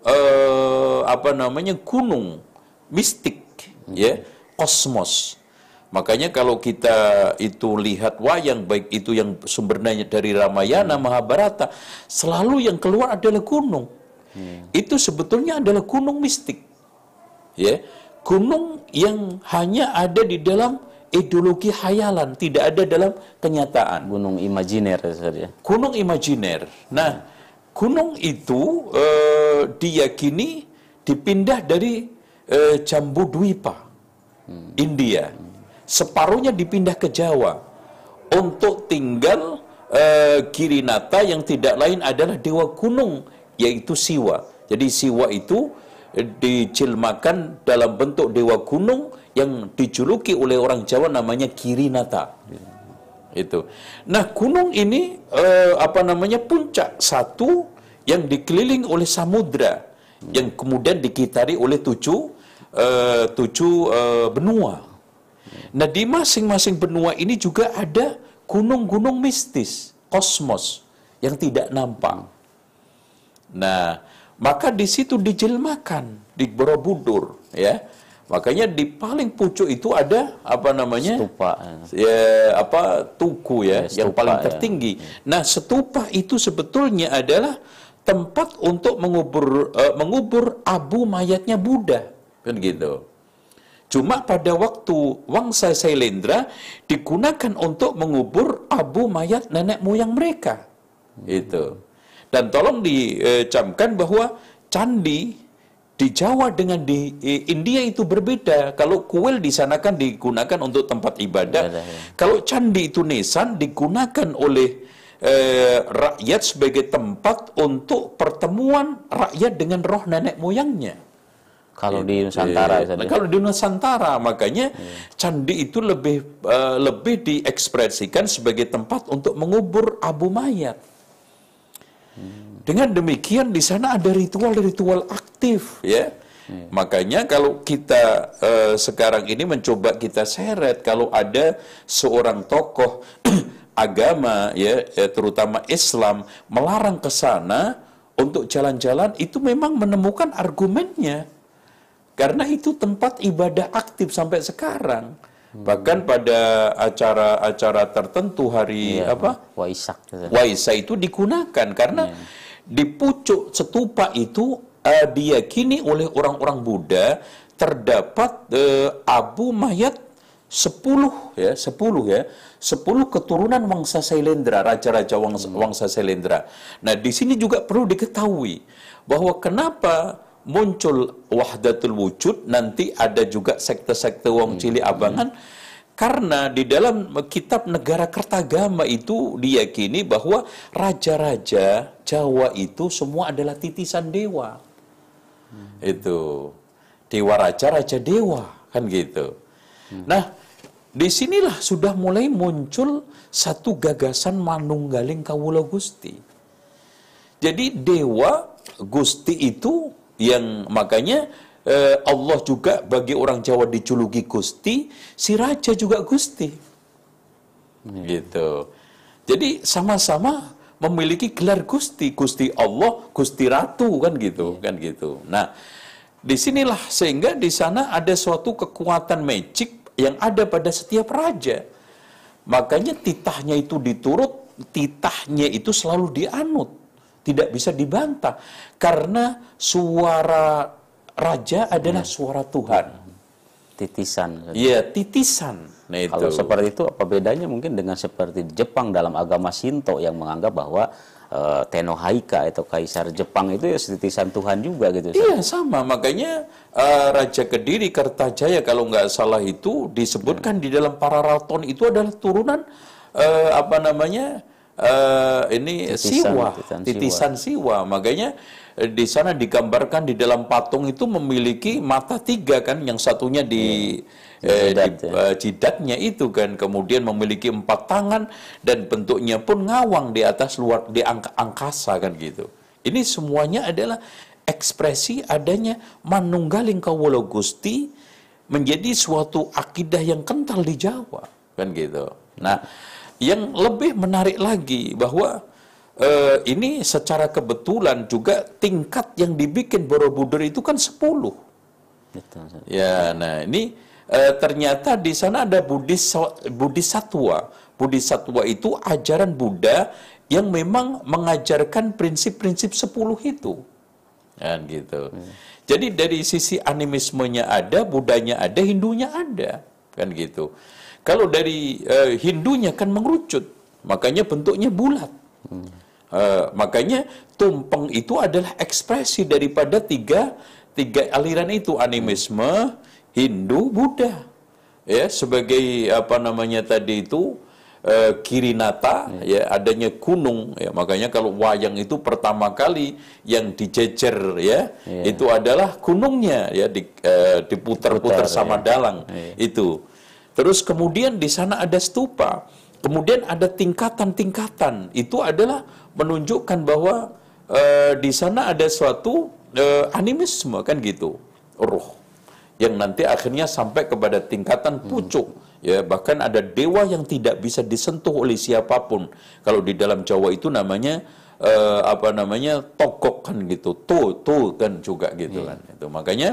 eh, apa namanya gunung mistik hmm. ya kosmos makanya kalau kita itu lihat wayang baik itu yang sumbernya dari Ramayana hmm. Mahabharata selalu yang keluar adalah gunung hmm. itu sebetulnya adalah gunung mistik ya gunung yang hanya ada di dalam ideologi hayalan, tidak ada dalam kenyataan. Gunung imajiner ya. Gunung imajiner. Nah, gunung itu e, diyakini dipindah dari e, eh, Jambu Dwipa, hmm. India. Separuhnya dipindah ke Jawa untuk tinggal e, eh, Nata yang tidak lain adalah dewa gunung yaitu Siwa. Jadi Siwa itu dicilmakan dalam bentuk dewa gunung yang dijuluki oleh orang Jawa namanya Kirinata. Itu. Nah, gunung ini eh, apa namanya puncak satu yang dikelilingi oleh samudra yang kemudian dikitari oleh tujuh eh, tujuh eh, benua. Nah, di masing-masing benua ini juga ada gunung-gunung mistis, kosmos yang tidak nampak. Nah, maka di situ dijelmakan di Borobudur, ya Makanya di paling pucuk itu ada apa namanya? Stupa. Eh. Ya, apa tugu ya, ya stupa, yang paling ya. tertinggi. Ya. Nah, stupa itu sebetulnya adalah tempat untuk mengubur uh, mengubur abu mayatnya Buddha, kan gitu. Cuma pada waktu Wangsa Sailendra digunakan untuk mengubur abu mayat nenek moyang mereka. Hmm. Itu. Dan tolong dicamkan eh, bahwa candi di Jawa dengan di India itu berbeda. Kalau kuil di sana kan digunakan untuk tempat ibadah. Ya, ya. Kalau candi itu nisan digunakan oleh eh, rakyat sebagai tempat untuk pertemuan rakyat dengan roh nenek moyangnya. Kalau di Nusantara, ya, kalau di Nusantara, makanya ya. candi itu lebih uh, lebih diekspresikan sebagai tempat untuk mengubur abu mayat. Hmm. Dengan demikian di sana ada ritual-ritual aktif ya. Hmm. Makanya kalau kita uh, sekarang ini mencoba kita seret kalau ada seorang tokoh agama ya, ya terutama Islam melarang ke sana untuk jalan-jalan itu memang menemukan argumennya. Karena itu tempat ibadah aktif sampai sekarang. Hmm. Bahkan pada acara-acara tertentu hari ya, apa? Waisak. Waisak itu digunakan karena ya di pucuk setupa itu uh, diyakini oleh orang-orang Buddha terdapat uh, abu mayat sepuluh ya, sepuluh ya. 10 keturunan Wangsa Sailendra, raja-raja Wangsa, hmm. Wangsa Sailendra. Nah, di sini juga perlu diketahui bahwa kenapa muncul wahdatul wujud nanti ada juga sekte-sekte wong hmm. cili abangan hmm karena di dalam kitab negara Kertagama itu diyakini bahwa raja-raja Jawa itu semua adalah titisan dewa. Hmm. Itu. Dewa raja, raja dewa. Kan gitu. Hmm. Nah, disinilah sudah mulai muncul satu gagasan manunggaling kawula gusti. Jadi dewa gusti itu yang makanya Eh, Allah juga bagi orang Jawa diculuki Gusti, si raja juga Gusti. Gitu. Jadi sama-sama memiliki gelar Gusti, Gusti Allah, Gusti Ratu kan gitu, hmm. kan gitu. Nah, disinilah sehingga di sana ada suatu kekuatan magic yang ada pada setiap raja. Makanya titahnya itu diturut, titahnya itu selalu dianut, tidak bisa dibantah karena suara raja adalah suara Tuhan. Titisan. Iya, titisan. Nah, itu. Kalau seperti itu, apa bedanya mungkin dengan seperti Jepang dalam agama Shinto yang menganggap bahwa uh, Tenohaika atau Kaisar Jepang itu ya titisan Tuhan juga gitu. Iya sama, makanya uh, Raja Kediri Kertajaya kalau nggak salah itu disebutkan hmm. di dalam para Pararaton itu adalah turunan uh, apa namanya uh, ini titisan, siwa, titisan, titisan siwa. siwa. Makanya Eh, di sana digambarkan di dalam patung itu memiliki mata tiga kan yang satunya di, yeah. eh, Jidat, ya. Eh, itu kan kemudian memiliki empat tangan dan bentuknya pun ngawang di atas luar di ang angkasa kan gitu ini semuanya adalah ekspresi adanya manunggaling kawulo gusti menjadi suatu akidah yang kental di Jawa kan gitu nah yang lebih menarik lagi bahwa eh, ini secara kebetulan juga tingkat yang dibikin Borobudur itu kan 10. Ya, nah ini eh, ternyata di sana ada Budi satwa. Budi satwa itu ajaran Buddha yang memang mengajarkan prinsip-prinsip 10 itu. Kan gitu. Hmm. Jadi dari sisi animismenya ada, Budanya ada, Hindunya ada. Kan gitu. Kalau dari e, Hindunya kan mengerucut, makanya bentuknya bulat. Hmm. Uh, makanya tumpeng itu adalah ekspresi daripada tiga tiga aliran itu animisme, Hindu, Buddha. Ya, sebagai apa namanya tadi itu uh, Kirinata hmm. ya adanya gunung ya makanya kalau wayang itu pertama kali yang dijejer ya yeah. itu adalah gunungnya ya di, eh, uh, diputar-putar sama ya. dalang yeah. itu. Terus kemudian di sana ada stupa. Kemudian ada tingkatan-tingkatan. Itu adalah menunjukkan bahwa e, di sana ada suatu e, animisme kan gitu roh yang nanti akhirnya sampai kepada tingkatan hmm. pucuk hmm. ya bahkan ada dewa yang tidak bisa disentuh oleh siapapun kalau di dalam Jawa itu namanya e, apa namanya tokok kan gitu to to kan juga gitu hmm. kan itu makanya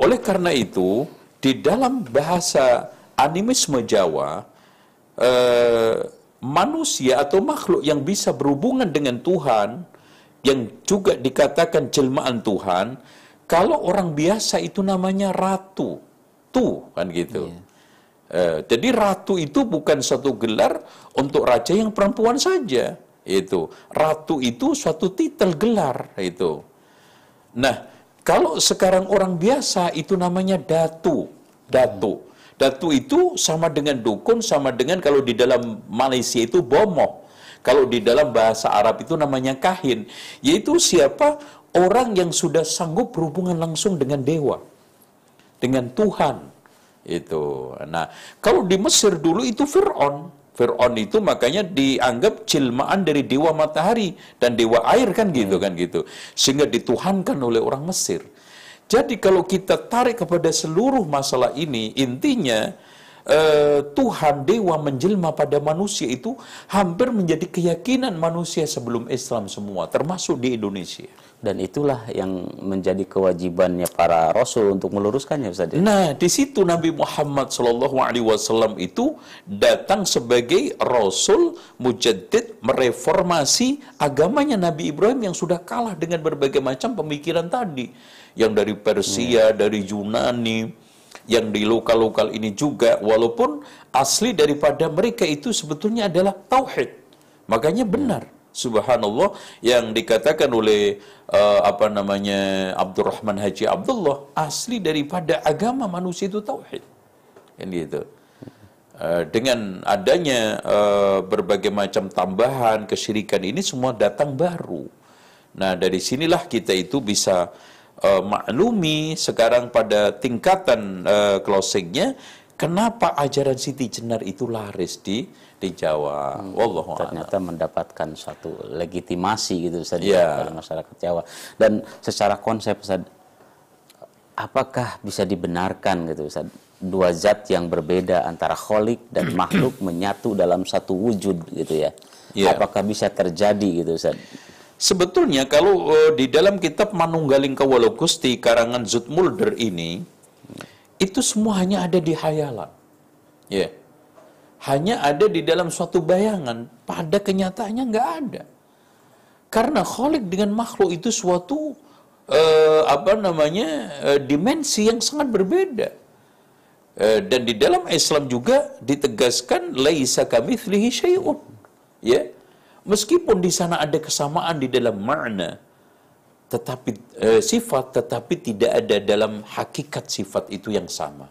oleh karena itu di dalam bahasa animisme Jawa eh, manusia atau makhluk yang bisa berhubungan dengan Tuhan yang juga dikatakan jelmaan Tuhan kalau orang biasa itu namanya ratu tu kan gitu yeah. Iya. Uh, jadi ratu itu bukan satu gelar untuk raja yang perempuan saja itu ratu itu suatu titel gelar itu nah kalau sekarang orang biasa itu namanya datu datu Datu itu sama dengan dukun, sama dengan kalau di dalam Malaysia itu bomo. Kalau di dalam bahasa Arab itu namanya kahin. Yaitu siapa? Orang yang sudah sanggup berhubungan langsung dengan dewa. Dengan Tuhan. Itu. Nah, kalau di Mesir dulu itu Fir'aun. Fir'aun itu makanya dianggap cilmaan dari dewa matahari dan dewa air kan gitu hmm. kan gitu. Sehingga dituhankan oleh orang Mesir. Jadi kalau kita tarik kepada seluruh masalah ini, intinya eh, Tuhan dewa menjelma pada manusia itu hampir menjadi keyakinan manusia sebelum Islam semua, termasuk di Indonesia. Dan itulah yang menjadi kewajibannya para rasul untuk meluruskannya, Ustaz. Nah, di situ Nabi Muhammad SAW itu datang sebagai rasul mujaddid mereformasi agamanya Nabi Ibrahim yang sudah kalah dengan berbagai macam pemikiran tadi yang dari Persia, yeah. dari Yunani, yang di lokal-lokal ini juga walaupun asli daripada mereka itu sebetulnya adalah tauhid. Makanya iya. benar. Yeah. Subhanallah yang dikatakan oleh uh, apa namanya Abdurrahman Haji Abdullah asli daripada agama manusia itu tauhid. ini kan itu Uh, eh, dengan adanya uh, berbagai macam tambahan kesyirikan ini semua datang baru. Nah, dari sinilah kita itu bisa uh, maklumi sekarang pada tingkatan uh, closingnya kenapa ajaran Siti Jenar itu laris di di Jawa. Hmm, ternyata Allah. mendapatkan satu legitimasi gitu Ustaz yeah. Iya. dari masyarakat Jawa. Dan secara konsep Ustaz apakah bisa dibenarkan gitu Ustaz dua zat yang berbeda antara kholik dan makhluk menyatu dalam satu wujud gitu ya. Yeah. Apakah bisa terjadi gitu Ustaz? Sebetulnya kalau uh, di dalam kitab Manunggaling Kawalo Gusti karangan Zutmulder ini itu semua hanya ada di hayalan. Ya. Yeah. Hanya ada di dalam suatu bayangan, pada kenyataannya nggak ada. Karena kholik dengan makhluk itu suatu uh, apa namanya Uh, dimensi yang sangat berbeda. Uh, dan di dalam Islam juga ditegaskan laisa kamitslihi syai'un. Ya. Meskipun di sana ada kesamaan di dalam makna, tetapi e, sifat tetapi tidak ada dalam hakikat sifat itu yang sama.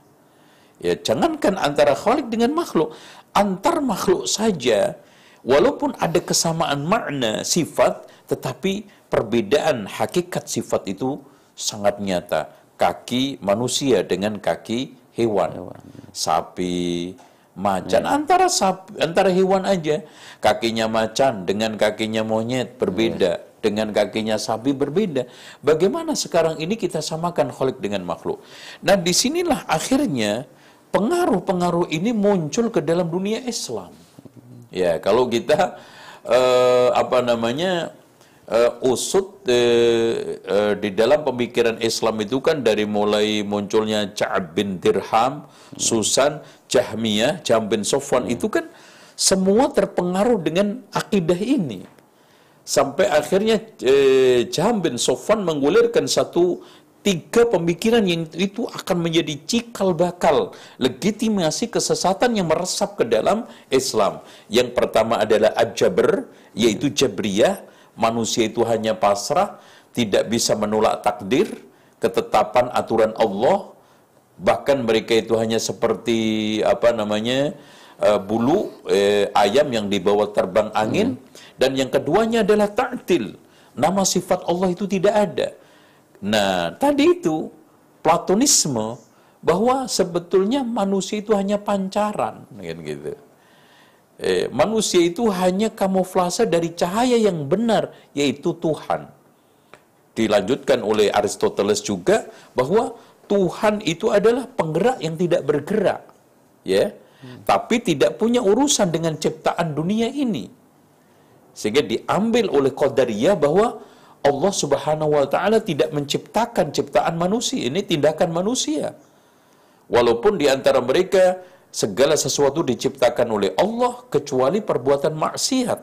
Ya, jangankan antara khalik dengan makhluk, antar makhluk saja walaupun ada kesamaan makna sifat tetapi perbedaan hakikat sifat itu sangat nyata. Kaki manusia dengan kaki hewan. hewan. Sapi, macan yeah. Hmm. antara sapi antara hewan aja kakinya macan dengan kakinya monyet berbeda yeah. Hmm. dengan kakinya sapi berbeda bagaimana sekarang ini kita samakan kholik dengan makhluk nah disinilah akhirnya pengaruh-pengaruh ini muncul ke dalam dunia Islam hmm. ya kalau kita eh, apa namanya uh, usut uh, uh, di dalam pemikiran Islam itu kan dari mulai munculnya Ca'ab bin Dirham, hmm. Susan, Jahmiyah, Jam bin Sofwan hmm. itu kan semua terpengaruh dengan akidah ini. Sampai akhirnya eh, Jam bin Sofwan menggulirkan satu tiga pemikiran yang itu akan menjadi cikal bakal legitimasi kesesatan yang meresap ke dalam Islam. Yang pertama adalah ad yaitu Jabriyah, manusia itu hanya pasrah, tidak bisa menolak takdir, ketetapan aturan Allah, bahkan mereka itu hanya seperti apa namanya uh, bulu uh, ayam yang dibawa terbang angin hmm. dan yang keduanya adalah taktil nama sifat Allah itu tidak ada nah tadi itu platonisme bahwa sebetulnya manusia itu hanya pancaran gitu eh, manusia itu hanya kamuflase dari cahaya yang benar, yaitu Tuhan. Dilanjutkan oleh Aristoteles juga bahwa Tuhan itu adalah penggerak yang tidak bergerak, ya, hmm. tapi tidak punya urusan dengan ciptaan dunia ini. Sehingga diambil oleh Qadariyah bahwa Allah Subhanahu wa taala tidak menciptakan ciptaan manusia, ini tindakan manusia. Walaupun di antara mereka segala sesuatu diciptakan oleh Allah kecuali perbuatan maksiat.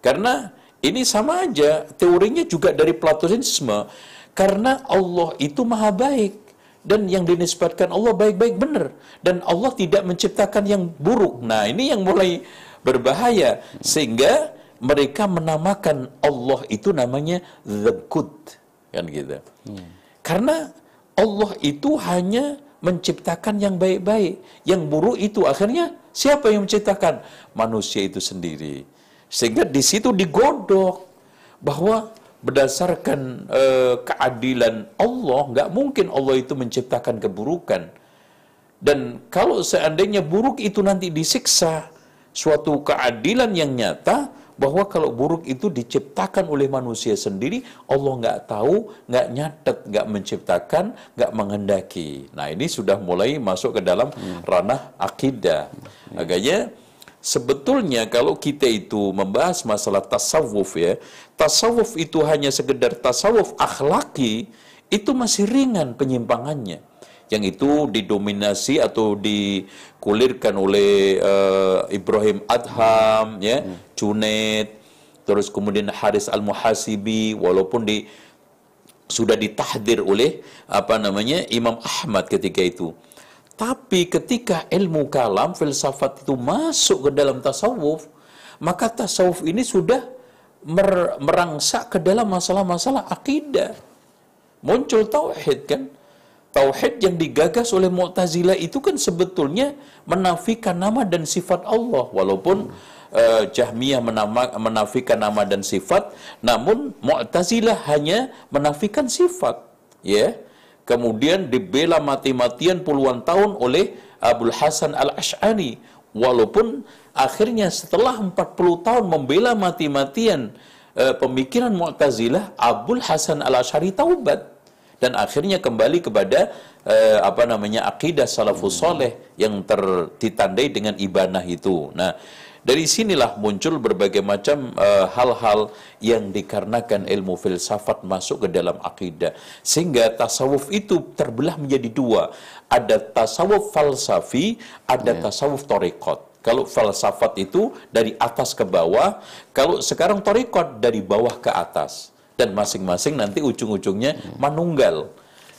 Karena ini sama aja, teorinya juga dari Platonisme. Karena Allah itu maha baik. Dan yang dinisbatkan Allah baik-baik benar. Dan Allah tidak menciptakan yang buruk. Nah ini yang mulai berbahaya. Sehingga mereka menamakan Allah itu namanya the good. Kan gitu. Hmm. Karena Allah itu hanya menciptakan yang baik-baik. Yang buruk itu akhirnya siapa yang menciptakan? Manusia itu sendiri. Sehingga di situ digodok bahwa berdasarkan e, keadilan Allah, nggak mungkin Allah itu menciptakan keburukan. Dan kalau seandainya buruk itu nanti disiksa, suatu keadilan yang nyata, bahwa kalau buruk itu diciptakan oleh manusia sendiri, Allah nggak tahu, nggak nyatet, nggak menciptakan, nggak menghendaki. Nah ini sudah mulai masuk ke dalam ranah akidah. Agaknya sebetulnya kalau kita itu membahas masalah tasawuf ya, tasawuf itu hanya sekedar tasawuf akhlaki, itu masih ringan penyimpangannya yang itu didominasi atau dikulirkan oleh uh, Ibrahim Adham ya hmm. Junaid, terus kemudian Haris Al-Muhasibi, walaupun di sudah ditahdir oleh apa namanya Imam Ahmad ketika itu. Tapi ketika ilmu kalam, filsafat itu masuk ke dalam tasawuf, maka tasawuf ini sudah mer merangsak ke dalam masalah-masalah akidah. Muncul tauhid kan? Tauhid yang digagas oleh Mu'tazilah itu kan sebetulnya menafikan nama dan sifat Allah walaupun hmm uh, Jahmiyah menama, menafikan nama dan sifat, namun Mu'tazilah hanya menafikan sifat, ya. Kemudian dibela mati-matian puluhan tahun oleh Abdul Hasan al ashani walaupun akhirnya setelah 40 tahun membela mati-matian eh, pemikiran Mu'tazilah, Abdul Hasan al ashari taubat dan akhirnya kembali kepada eh, apa namanya akidah salafus soleh yang ter, ditandai dengan ibanah itu. Nah, dari sinilah muncul berbagai macam eh, hal-hal uh, yang dikarenakan ilmu filsafat masuk ke dalam akidah. Sehingga tasawuf itu terbelah menjadi dua. Ada tasawuf falsafi, ada yeah. tasawuf torikot. Kalau falsafat itu dari atas ke bawah, kalau sekarang torikot dari bawah ke atas. Dan masing-masing nanti ujung-ujungnya hmm. manunggal.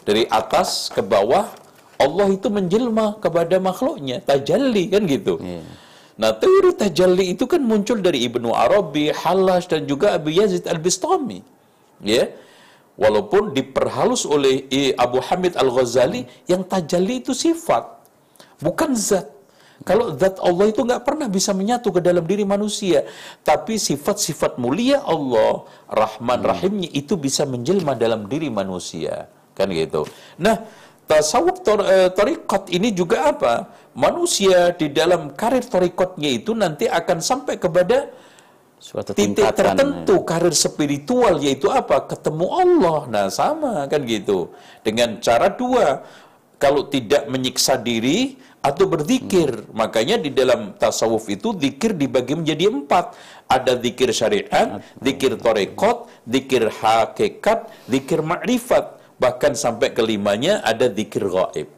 Dari atas ke bawah, Allah itu menjelma kepada makhluknya, tajalli kan gitu. Yeah. Nah, teori tajalli itu kan muncul dari Ibnu Arabi, Halash, dan juga Abu Yazid al-Bistami. Ya. Yeah. Walaupun diperhalus oleh Abu Hamid al-Ghazali, yang tajalli itu sifat, bukan zat. Kalau zat Allah itu nggak pernah bisa menyatu ke dalam diri manusia, tapi sifat-sifat mulia Allah, Rahman, Rahimnya itu bisa menjelma dalam diri manusia, kan gitu. Nah, tasawuf torikot eh, ini juga apa? Manusia di dalam karir torikotnya itu nanti akan sampai kepada Suatu titik tertentu ya. karir spiritual yaitu apa? Ketemu Allah. Nah sama kan gitu. Dengan cara dua. Kalau tidak menyiksa diri atau berzikir. Hmm. Makanya di dalam tasawuf itu zikir dibagi menjadi empat. Ada zikir syariat, zikir torekot, zikir hakikat, zikir ma'rifat bahkan sampai kelimanya ada zikir gaib.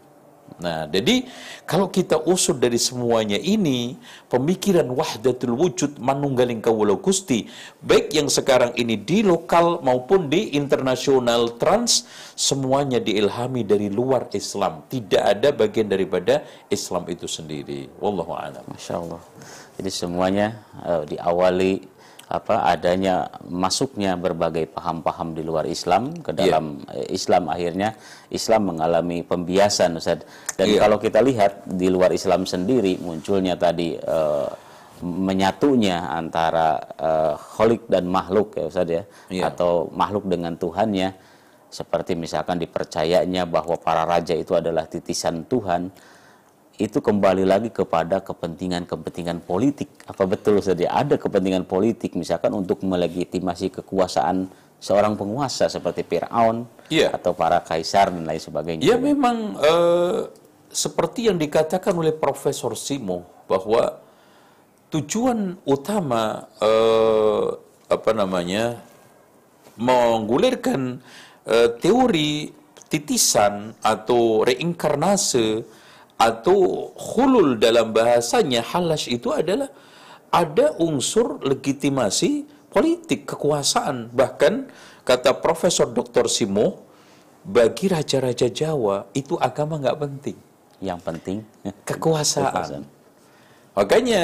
Nah, jadi kalau kita usut dari semuanya ini, pemikiran wahdatul wujud manunggaling kawula Gusti, baik yang sekarang ini di lokal maupun di internasional trans, semuanya diilhami dari luar Islam. Tidak ada bagian daripada Islam itu sendiri. Wallahu a'lam. Masya Allah. Jadi semuanya uh, diawali apa adanya masuknya berbagai paham-paham di luar Islam ke iya. dalam yeah. Islam akhirnya Islam mengalami pembiasan Ustaz. Dan yeah. kalau kita lihat di luar Islam sendiri munculnya tadi uh, menyatunya antara uh, eh, kholik dan makhluk ya Ustaz ya yeah. atau makhluk dengan Tuhannya seperti misalkan dipercayanya bahwa para raja itu adalah titisan Tuhan itu kembali lagi kepada kepentingan-kepentingan politik. Apa betul saja ya, ada kepentingan politik misalkan untuk melegitimasi kekuasaan seorang penguasa seperti Firaun yeah. atau para kaisar dan lain sebagainya. Ya memang eh, seperti yang dikatakan oleh Profesor Simo bahwa tujuan utama eh, apa namanya menggulirkan eh, teori titisan atau reinkarnasi atau hulul dalam bahasanya halas itu adalah ada unsur legitimasi politik kekuasaan bahkan kata Profesor Dr. Simo bagi raja-raja Jawa itu agama nggak penting yang penting kekuasaan, kekuasaan. makanya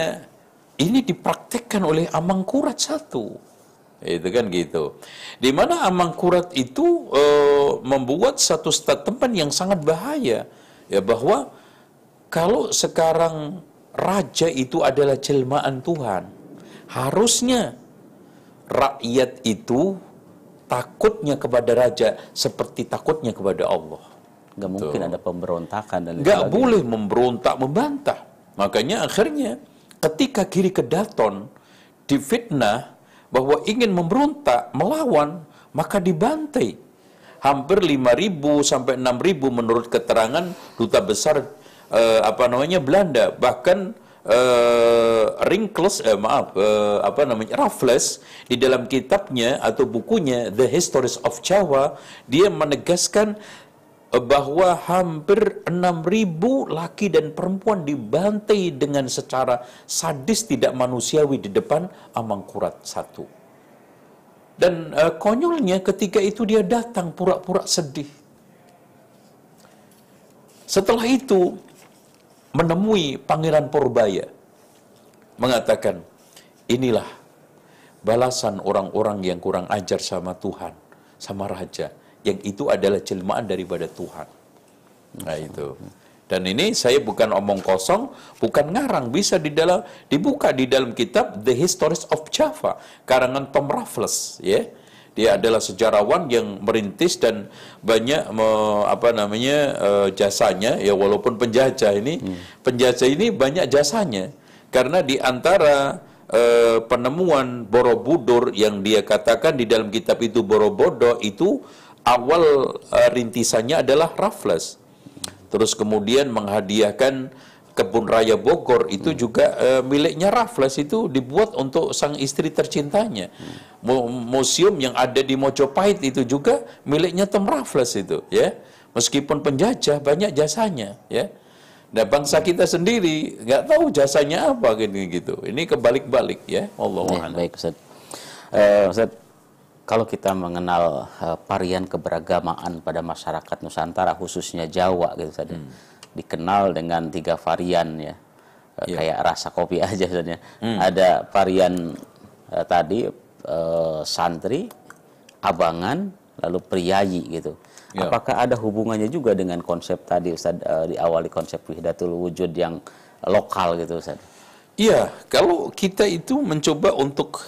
ini dipraktekkan oleh Amangkurat satu itu kan gitu di mana Amangkurat itu e, membuat satu statement yang sangat bahaya ya bahwa kalau sekarang raja itu adalah jelmaan Tuhan, harusnya rakyat itu takutnya kepada raja seperti takutnya kepada Allah. Gak mungkin ada pemberontakan dan Gak boleh memberontak, membantah. Makanya akhirnya ketika kiri kedaton difitnah bahwa ingin memberontak, melawan, maka dibantai. Hampir 5.000 sampai 6.000 menurut keterangan duta besar uh, apa namanya Belanda bahkan uh, eh, Rinkles uh, eh, maaf uh, apa namanya Raffles di dalam kitabnya atau bukunya The Histories of Jawa dia menegaskan bahwa hampir 6.000 laki dan perempuan dibantai dengan secara sadis tidak manusiawi di depan Amangkurat satu Dan uh, konyolnya ketika itu dia datang pura-pura sedih. Setelah itu menemui Pangeran Purbaya mengatakan, inilah balasan orang-orang yang kurang ajar sama Tuhan, sama Raja, yang itu adalah jelmaan daripada Tuhan. Nah itu. Dan ini saya bukan omong kosong, bukan ngarang, bisa di dalam dibuka di dalam kitab The Histories of Java, karangan Tom Raffles, ya. Yeah dia adalah sejarawan yang merintis dan banyak me, apa namanya e, jasanya ya walaupun penjajah ini hmm. penjajah ini banyak jasanya karena di antara e, penemuan Borobudur yang dia katakan di dalam kitab itu Borobudur itu awal e, rintisannya adalah Raffles. Hmm. Terus kemudian menghadiahkan kebun raya Bogor itu hmm. juga e, miliknya Raffles itu dibuat untuk sang istri tercintanya. Hmm. Museum yang ada di Mojopahit itu juga miliknya Tom Raffles itu ya. Meskipun penjajah banyak jasanya ya. Nah bangsa hmm. kita sendiri nggak tahu jasanya apa gini gitu. Ini kebalik-balik ya. Allah ya, Baik Ustaz. Uh, Ustaz, kalau kita mengenal uh, eh, varian keberagamaan pada masyarakat Nusantara khususnya Jawa gitu tadi. Ya. Hmm dikenal dengan tiga varian ya yeah. Iya. kayak rasa kopi aja sebenarnya hmm. ada varian eh, tadi eh, santri abangan lalu priayi gitu yeah. apakah ada hubungannya juga dengan konsep tadi Ustaz eh, diawali konsep wihdatul wujud yang lokal gitu Ustaz iya yeah, kalau kita itu mencoba untuk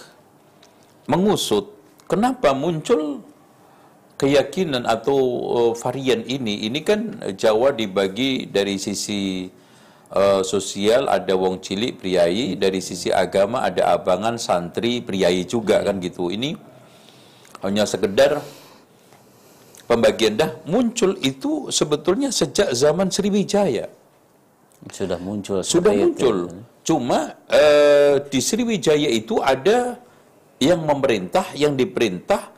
mengusut kenapa muncul keyakinan atau uh, varian ini, ini kan Jawa dibagi dari sisi uh, sosial ada wong cilik priayi, hmm. dari sisi agama ada abangan santri priayi juga kan hmm. gitu. Ini hanya sekedar pembagian dah muncul itu sebetulnya sejak zaman Sriwijaya. Sudah muncul. Sudah muncul. Itu. Cuma uh, di Sriwijaya itu ada yang memerintah, yang diperintah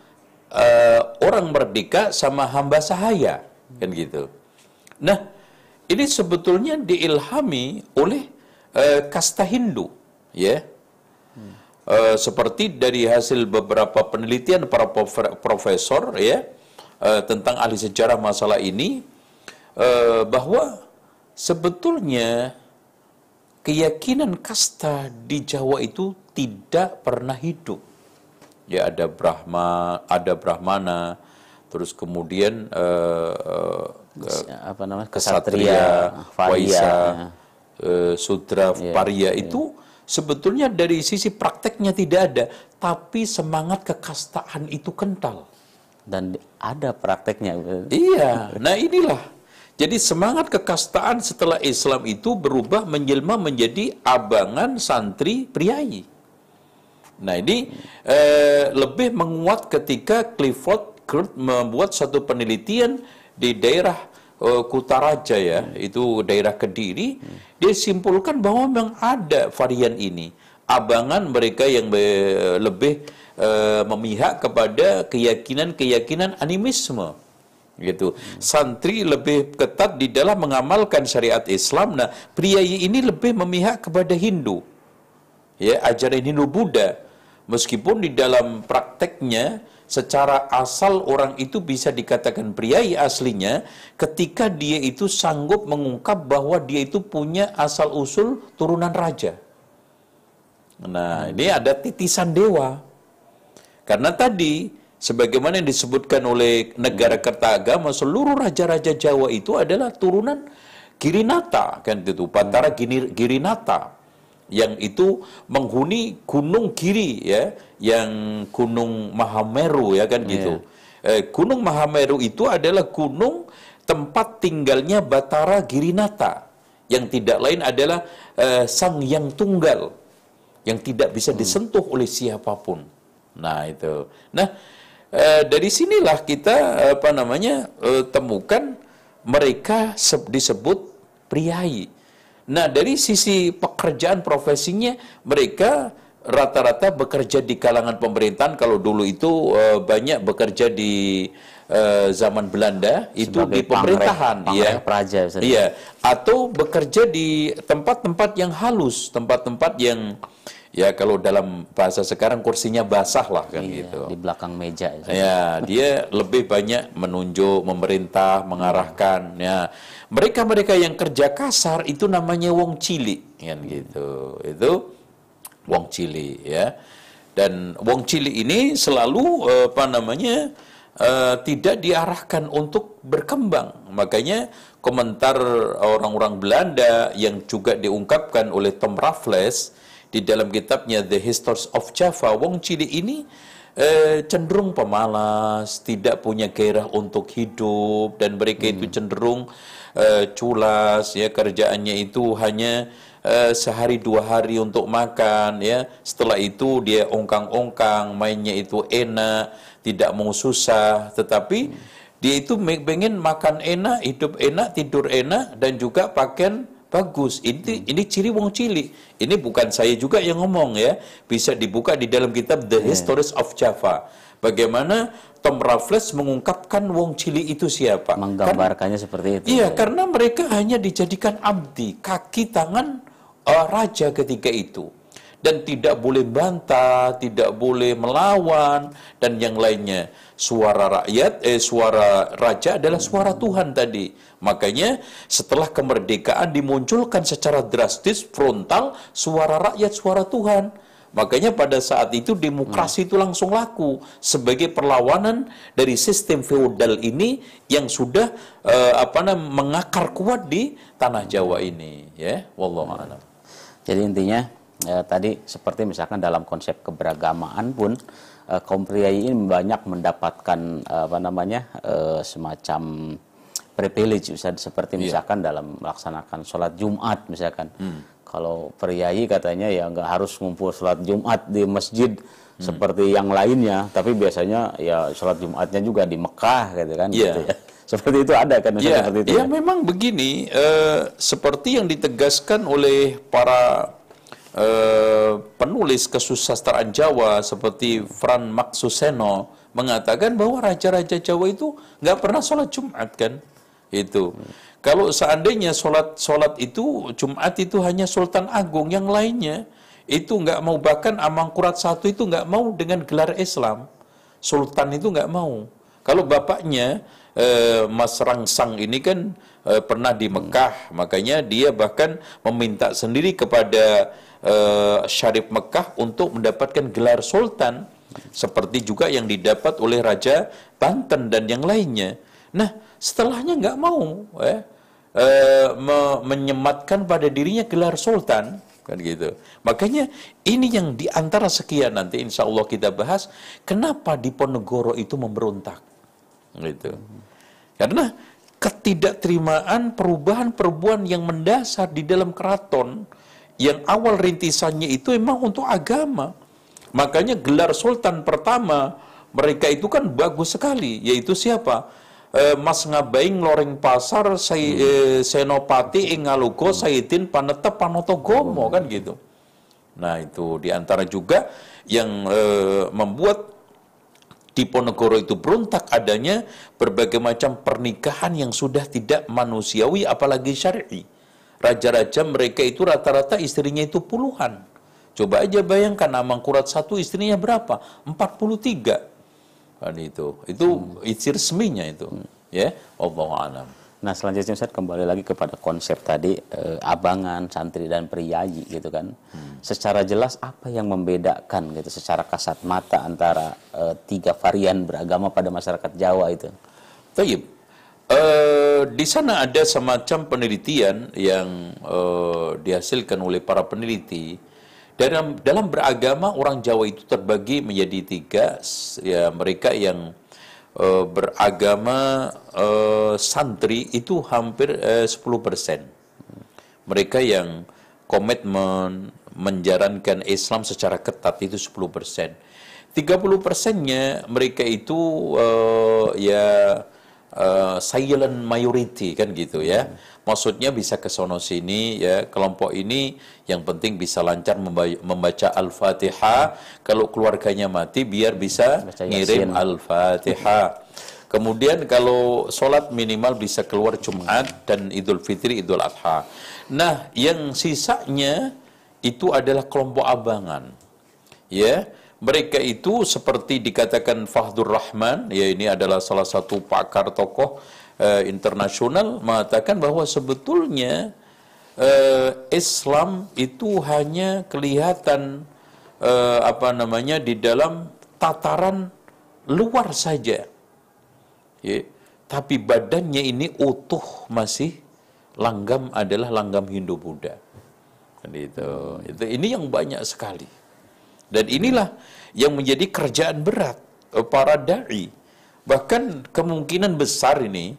Eh, orang merdeka sama hamba sahaya kan gitu. Nah, ini sebetulnya diilhami oleh uh, kasta Hindu, ya. Yeah. Uh, seperti dari hasil beberapa penelitian para profesor ya uh, tentang ahli sejarah masalah ini uh, bahwa sebetulnya keyakinan kasta di Jawa itu tidak pernah hidup ya ada Brahma, ada Brahmana, terus kemudian uh, uh, apa namanya kesatria, Varia, Waisa, uh, ya. eh, Sutra, yeah, Paria yeah. itu sebetulnya dari sisi prakteknya tidak ada, tapi semangat kekastaan itu kental. Dan ada prakteknya. Iya, nah inilah. Jadi semangat kekastaan setelah Islam itu berubah menjelma menjadi abangan santri priayi. Nah ini eh, lebih menguat ketika Clifford Kurt membuat satu penelitian di daerah eh, Kutaraja ya, hmm. itu daerah Kediri, hmm. dia simpulkan bahwa memang ada varian ini. Abangan mereka yang be, lebih eh, memihak kepada keyakinan-keyakinan animisme gitu. Santri lebih ketat di dalam mengamalkan syariat Islam. Nah, pria ini lebih memihak kepada Hindu. Ya, ajaran Hindu Buddha. Meskipun di dalam prakteknya secara asal orang itu bisa dikatakan priai aslinya ketika dia itu sanggup mengungkap bahwa dia itu punya asal usul turunan raja. Nah, ini ada titisan dewa. Karena tadi sebagaimana yang disebutkan oleh negara Kertagama seluruh raja-raja Jawa itu adalah turunan Girinata kan itu Batara Girinata yang itu menghuni Gunung Giri ya, yang Gunung Mahameru ya kan gitu. Yeah. Eh, gunung Mahameru itu adalah gunung tempat tinggalnya Batara Girinata yang tidak lain adalah eh, Sang Yang Tunggal yang tidak bisa hmm. disentuh oleh siapapun. Nah itu. Nah eh, dari sinilah kita apa namanya eh, temukan mereka disebut priai Nah, dari sisi pekerjaan profesinya, mereka rata-rata bekerja di kalangan pemerintahan. Kalau dulu itu eh, banyak bekerja di eh, zaman Belanda, itu di pemerintahan, ya, praja, iya, atau bekerja di tempat-tempat yang halus, tempat-tempat yang ya kalau dalam bahasa sekarang kursinya basah lah kan iya, gitu di belakang meja itu. ya dia lebih banyak menunjuk memerintah mengarahkan ya mereka mereka yang kerja kasar itu namanya wong cilik kan iya. gitu itu wong cilik ya dan wong cilik ini selalu apa namanya uh, tidak diarahkan untuk berkembang. Makanya komentar orang-orang Belanda yang juga diungkapkan oleh Tom Raffles di dalam kitabnya The Histories of Java, Wong Cili ini eh, cenderung pemalas, tidak punya gairah untuk hidup, dan mereka hmm. itu cenderung eh, culas, ya kerjaannya itu hanya eh, sehari dua hari untuk makan, ya setelah itu dia ongkang-ongkang, mainnya itu enak, tidak mau susah, tetapi hmm. dia itu pengen makan enak, hidup enak, tidur enak, dan juga pakaian bagus. Ini ini ciri wong cilik. Ini bukan saya juga yang ngomong ya. Bisa dibuka di dalam kitab The iya. Histories of Java. Bagaimana Tom Raffles mengungkapkan wong cilik itu siapa? Menggambarkannya kan, seperti itu. Iya, karena mereka hanya dijadikan abdi, kaki tangan uh, raja ketika itu dan tidak boleh bantah, tidak boleh melawan dan yang lainnya. Suara rakyat eh suara raja adalah suara Tuhan tadi. Makanya setelah kemerdekaan dimunculkan secara drastis frontal suara rakyat suara Tuhan. Makanya pada saat itu demokrasi hmm. itu langsung laku sebagai perlawanan dari sistem feodal ini yang sudah uh, apa namanya mengakar kuat di tanah Jawa ini ya, wallahu a'lam. Jadi intinya ya, tadi seperti misalkan dalam konsep keberagamaan pun uh, kaum pria ini banyak mendapatkan uh, apa namanya uh, semacam privilege misalnya, seperti iya. misalkan yeah. dalam melaksanakan sholat Jumat misalkan hmm. kalau pria katanya ya nggak harus ngumpul sholat Jumat di masjid hmm. seperti yang lainnya tapi biasanya ya sholat Jumatnya juga di Mekah gitu kan yeah. gitu ya seperti itu ada kan ya, seperti itu ya, ya memang begini uh, seperti yang ditegaskan oleh para Eh, penulis kesusastraan Jawa seperti Fran Maksuseno mengatakan bahwa raja-raja Jawa itu nggak pernah sholat Jumat kan itu. Kalau seandainya sholat sholat itu Jumat itu hanya Sultan Agung yang lainnya itu nggak mau bahkan Amangkurat satu itu nggak mau dengan gelar Islam. Sultan itu nggak mau. Kalau bapaknya eh, Mas Rangsang ini kan eh, pernah di Mekah, makanya dia bahkan meminta sendiri kepada uh, Syarif Mekah untuk mendapatkan gelar sultan seperti juga yang didapat oleh Raja Banten dan yang lainnya. Nah, setelahnya nggak mau eh, eh, me menyematkan pada dirinya gelar sultan kan gitu. Makanya ini yang diantara sekian nanti insya Allah kita bahas kenapa Diponegoro itu memberontak gitu. Karena ketidakterimaan perubahan perubahan yang mendasar di dalam keraton yang awal rintisannya itu memang untuk agama. Makanya gelar sultan pertama mereka itu kan bagus sekali, yaitu siapa? Eh, Mas Ngabaing Loreng Pasar e, Senopati Ingalugo hmm. Saitin Panete Panotogomo hmm. kan gitu. Nah itu diantara juga yang e, membuat Diponegoro itu beruntak adanya berbagai macam pernikahan yang sudah tidak manusiawi apalagi syar'i. Raja-raja mereka itu rata-rata istrinya itu puluhan. Coba aja bayangkan Kurat satu istrinya berapa? 43. Kan itu. Itu hmm. isi resminya itu. Hmm. Ya, Allah alam. Nah, selanjutnya saya kembali lagi kepada konsep tadi eh, abangan, santri dan priayi gitu kan. Hmm. Secara jelas apa yang membedakan gitu secara kasat mata antara eh, tiga varian beragama pada masyarakat Jawa itu? Taib. Eh, di sana ada semacam penelitian yang uh, dihasilkan oleh para peneliti dalam dalam beragama orang Jawa itu terbagi menjadi tiga ya mereka yang uh, beragama uh, santri itu hampir uh, 10 persen mereka yang komitmen menjalankan Islam secara ketat itu 10 persen 30 persennya mereka itu uh, ya uh, silent majority kan gitu ya. Hmm. Maksudnya bisa ke sono sini ya, kelompok ini yang penting bisa lancar membaca Al-Fatihah. Hmm. Kalau keluarganya mati biar bisa Baca ngirim Al-Fatihah. Kemudian kalau sholat minimal bisa keluar Jumat dan Idul Fitri, Idul Adha. Nah, yang sisanya itu adalah kelompok abangan. Ya, mereka itu seperti dikatakan Fahdur Rahman, ya ini adalah salah satu pakar tokoh eh, internasional mengatakan bahwa sebetulnya eh, Islam itu hanya kelihatan eh, apa namanya di dalam tataran luar saja. Ya, tapi badannya ini utuh masih langgam adalah langgam Hindu Buddha. Kan itu, itu ini yang banyak sekali. Dan inilah yang menjadi kerjaan berat eh, para da'i. Bahkan kemungkinan besar ini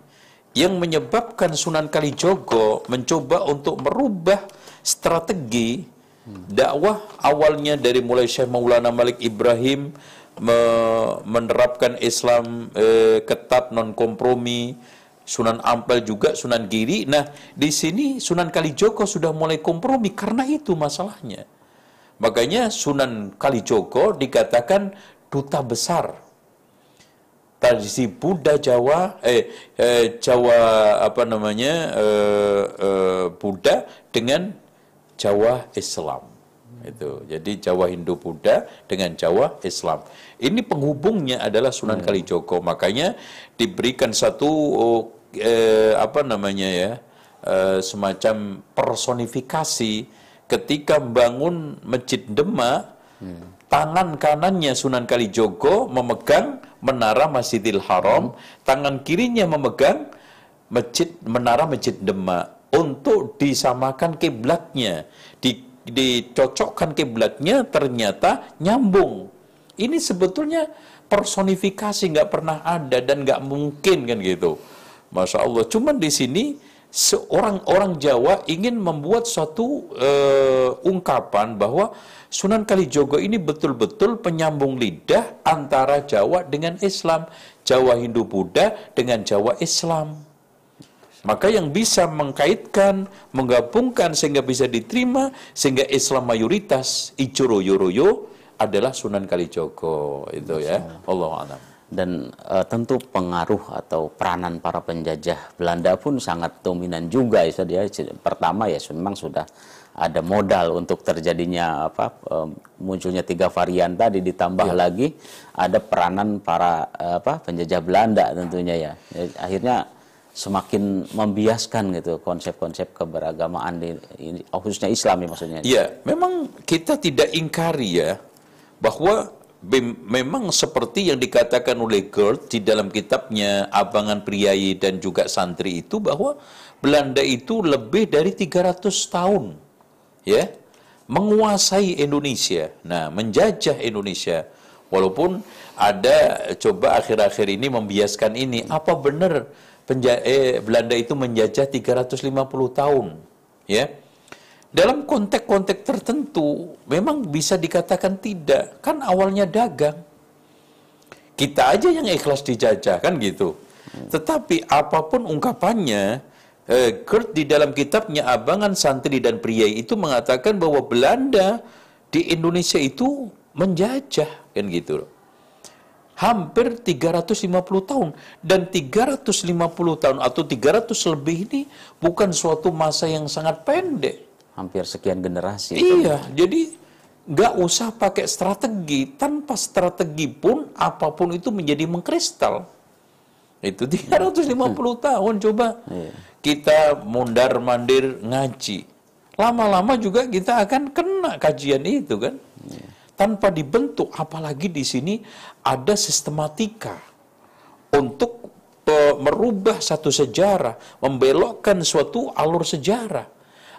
yang menyebabkan Sunan Kalijogo mencoba untuk merubah strategi dakwah awalnya dari mulai Syekh Maulana Malik Ibrahim menerapkan Islam eh, ketat non kompromi Sunan Ampel juga Sunan Giri nah di sini Sunan Kalijogo sudah mulai kompromi karena itu masalahnya Makanya Sunan Kalijogo dikatakan duta besar tradisi Buddha Jawa eh, eh Jawa apa namanya eh, eh, Buddha dengan Jawa Islam itu jadi Jawa Hindu Buddha dengan Jawa Islam ini penghubungnya adalah Sunan hmm. Kalijogo makanya diberikan satu oh, eh, apa namanya ya eh, semacam personifikasi ketika bangun masjid Dema, hmm. tangan kanannya Sunan Kalijogo memegang menara Masjidil Haram, hmm. tangan kirinya memegang masjid menara masjid Dema untuk disamakan kiblatnya, di, dicocokkan kiblatnya ternyata nyambung. Ini sebetulnya personifikasi nggak pernah ada dan nggak mungkin kan gitu. Masya Allah. Cuman di sini seorang orang Jawa ingin membuat suatu uh, ungkapan bahwa Sunan Kalijogo ini betul-betul penyambung lidah antara Jawa dengan Islam, Jawa Hindu Buddha dengan Jawa Islam. Maka yang bisa mengkaitkan, menggabungkan sehingga bisa diterima sehingga Islam mayoritas ijoro yoroyo adalah Sunan Kalijogo itu ya. Allah alam dan e, tentu pengaruh atau peranan para penjajah Belanda pun sangat dominan juga ya dia ya. pertama ya memang sudah ada modal untuk terjadinya apa e, munculnya tiga varian tadi ditambah ya. lagi ada peranan para eh, apa penjajah Belanda tentunya ya. ya akhirnya semakin membiaskan gitu konsep-konsep keberagamaan di ini, khususnya Islam ya maksudnya. Iya, memang kita tidak ingkari ya bahwa memang seperti yang dikatakan oleh Gerd di dalam kitabnya Abangan Priayi dan juga Santri itu bahwa Belanda itu lebih dari 300 tahun ya menguasai Indonesia. Nah, menjajah Indonesia. Walaupun ada coba akhir-akhir ini membiaskan ini, apa benar eh, Belanda itu menjajah 350 tahun? Ya dalam konteks-konteks tertentu memang bisa dikatakan tidak. Kan awalnya dagang. Kita aja yang ikhlas dijajah, kan gitu. Tetapi apapun ungkapannya, eh, Kurt di dalam kitabnya Abangan Santri dan Priai itu mengatakan bahwa Belanda di Indonesia itu menjajah, kan gitu Hampir 350 tahun dan 350 tahun atau 300 lebih ini bukan suatu masa yang sangat pendek hampir sekian generasi. Iya, itu. jadi nggak usah pakai strategi. Tanpa strategi pun apapun itu menjadi mengkristal. Itu 350 iya. tahun coba iya. kita mundar mandir ngaji. Lama-lama juga kita akan kena kajian itu kan. Iya. Tanpa dibentuk, apalagi di sini ada sistematika untuk eh, merubah satu sejarah, membelokkan suatu alur sejarah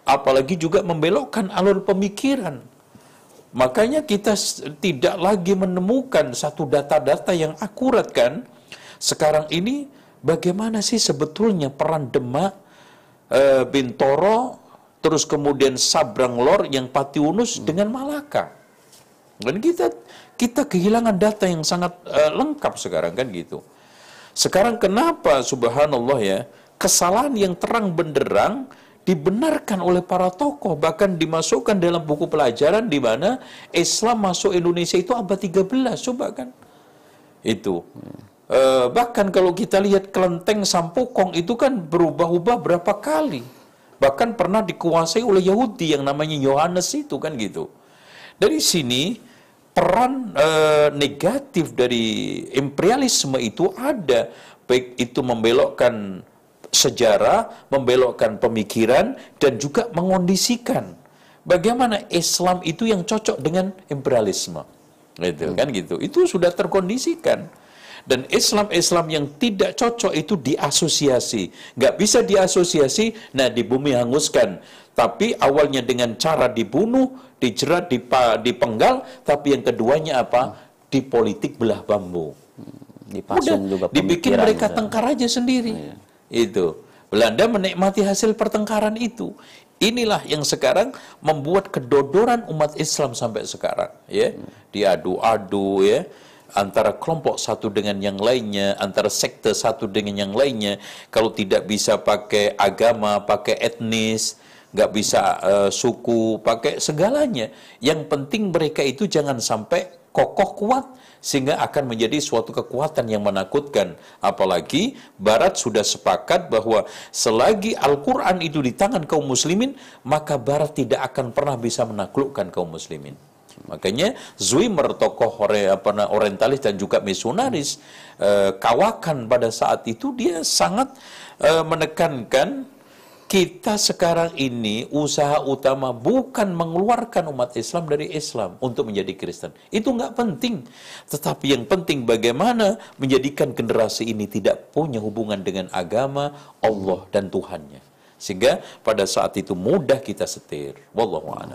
apalagi juga membelokkan alur pemikiran. Makanya kita tidak lagi menemukan satu data-data yang akurat kan. Sekarang ini bagaimana sih sebetulnya peran Demak, e, Bintoro, terus kemudian Sabrang Lor yang Patiunus hmm. dengan Malaka. Dan kita kita kehilangan data yang sangat e, lengkap sekarang kan gitu. Sekarang kenapa subhanallah ya, kesalahan yang terang benderang dibenarkan oleh para tokoh bahkan dimasukkan dalam buku pelajaran di mana Islam masuk Indonesia itu abad 13 coba kan itu e, bahkan kalau kita lihat kelenteng Sampokong itu kan berubah-ubah berapa kali bahkan pernah dikuasai oleh Yahudi yang namanya Yohanes itu kan gitu dari sini peran e, negatif dari imperialisme itu ada baik itu membelokkan sejarah, membelokkan pemikiran, dan juga mengondisikan bagaimana Islam itu yang cocok dengan imperialisme. Gitu, hmm. kan gitu. Itu sudah terkondisikan. Dan Islam-Islam yang tidak cocok itu diasosiasi. Nggak bisa diasosiasi, nah di bumi hanguskan. Tapi awalnya dengan cara dibunuh, dijerat, dipenggal, tapi yang keduanya apa? Hmm. Di politik belah bambu. Hmm, dipasung Udah, juga dibikin mereka tengkar aja sendiri. Oh, iya. Itu. Belanda menikmati hasil pertengkaran itu. Inilah yang sekarang membuat kedodoran umat Islam sampai sekarang, ya. Diadu-adu ya antara kelompok satu dengan yang lainnya, antara sekte satu dengan yang lainnya. Kalau tidak bisa pakai agama, pakai etnis, nggak bisa uh, suku, pakai segalanya. Yang penting mereka itu jangan sampai kokoh kuat sehingga akan menjadi suatu kekuatan yang menakutkan. Apalagi Barat sudah sepakat bahwa selagi Al-Quran itu di tangan kaum muslimin, maka Barat tidak akan pernah bisa menaklukkan kaum muslimin. Makanya Zwimmer tokoh orientalis dan juga misionaris eh, kawakan pada saat itu dia sangat eh, menekankan kita sekarang ini usaha utama bukan mengeluarkan umat Islam dari Islam untuk menjadi Kristen. Itu nggak penting. Tetapi yang penting bagaimana menjadikan generasi ini tidak punya hubungan dengan agama, Allah dan Tuhannya. Sehingga pada saat itu mudah kita setir. Wallahu a'lam.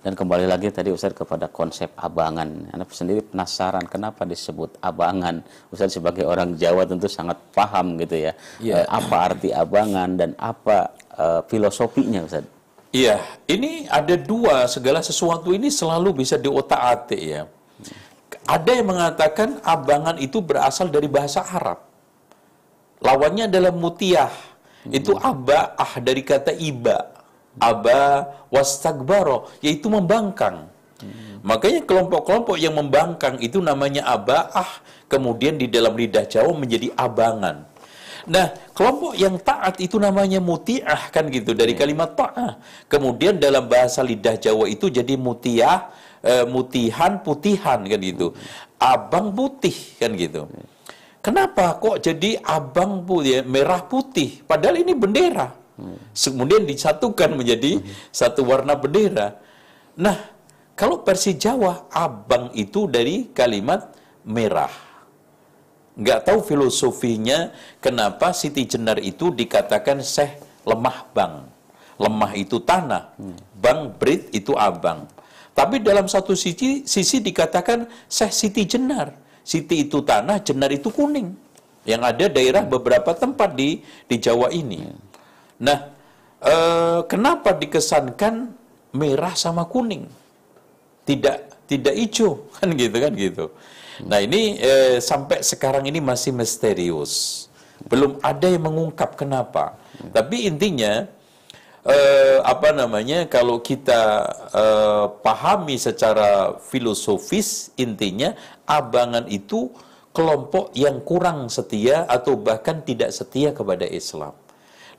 Dan kembali lagi tadi Ustadz kepada konsep abangan. Anda sendiri penasaran kenapa disebut abangan? Ustadz sebagai orang Jawa tentu sangat paham gitu ya. ya. Apa arti abangan dan apa uh, filosofinya Ustadz? Iya, ini ada dua. Segala sesuatu ini selalu bisa diotak-atik ya. Ada yang mengatakan abangan itu berasal dari bahasa Arab. Lawannya adalah mutiah. Itu hmm. abah ah dari kata iba aba wastagbaro yaitu membangkang hmm. makanya kelompok-kelompok yang membangkang itu namanya abaah kemudian di dalam lidah Jawa menjadi abangan Nah, kelompok yang taat itu namanya mutiah kan gitu dari hmm. kalimat taah. Kemudian dalam bahasa lidah Jawa itu jadi mutiah, e, mutihan, putihan kan gitu. Hmm. Abang putih kan gitu. Hmm. Kenapa kok jadi abang putih, ya, merah putih? Padahal ini bendera. Kemudian disatukan menjadi satu warna bendera. Nah, kalau versi Jawa, abang itu dari kalimat merah. Nggak tahu filosofinya kenapa Siti Jenar itu dikatakan seh lemah bang. Lemah itu tanah, bang brit itu abang. Tapi dalam satu sisi, sisi dikatakan seh Siti Jenar. Siti itu tanah, Jenar itu kuning. Yang ada daerah beberapa tempat di di Jawa ini. Nah, e, kenapa dikesankan merah sama kuning? Tidak tidak hijau kan gitu kan gitu. Nah, ini e, sampai sekarang ini masih misterius. Belum ada yang mengungkap kenapa. Tapi intinya eh, apa namanya kalau kita eh, pahami secara filosofis intinya abangan itu kelompok yang kurang setia atau bahkan tidak setia kepada Islam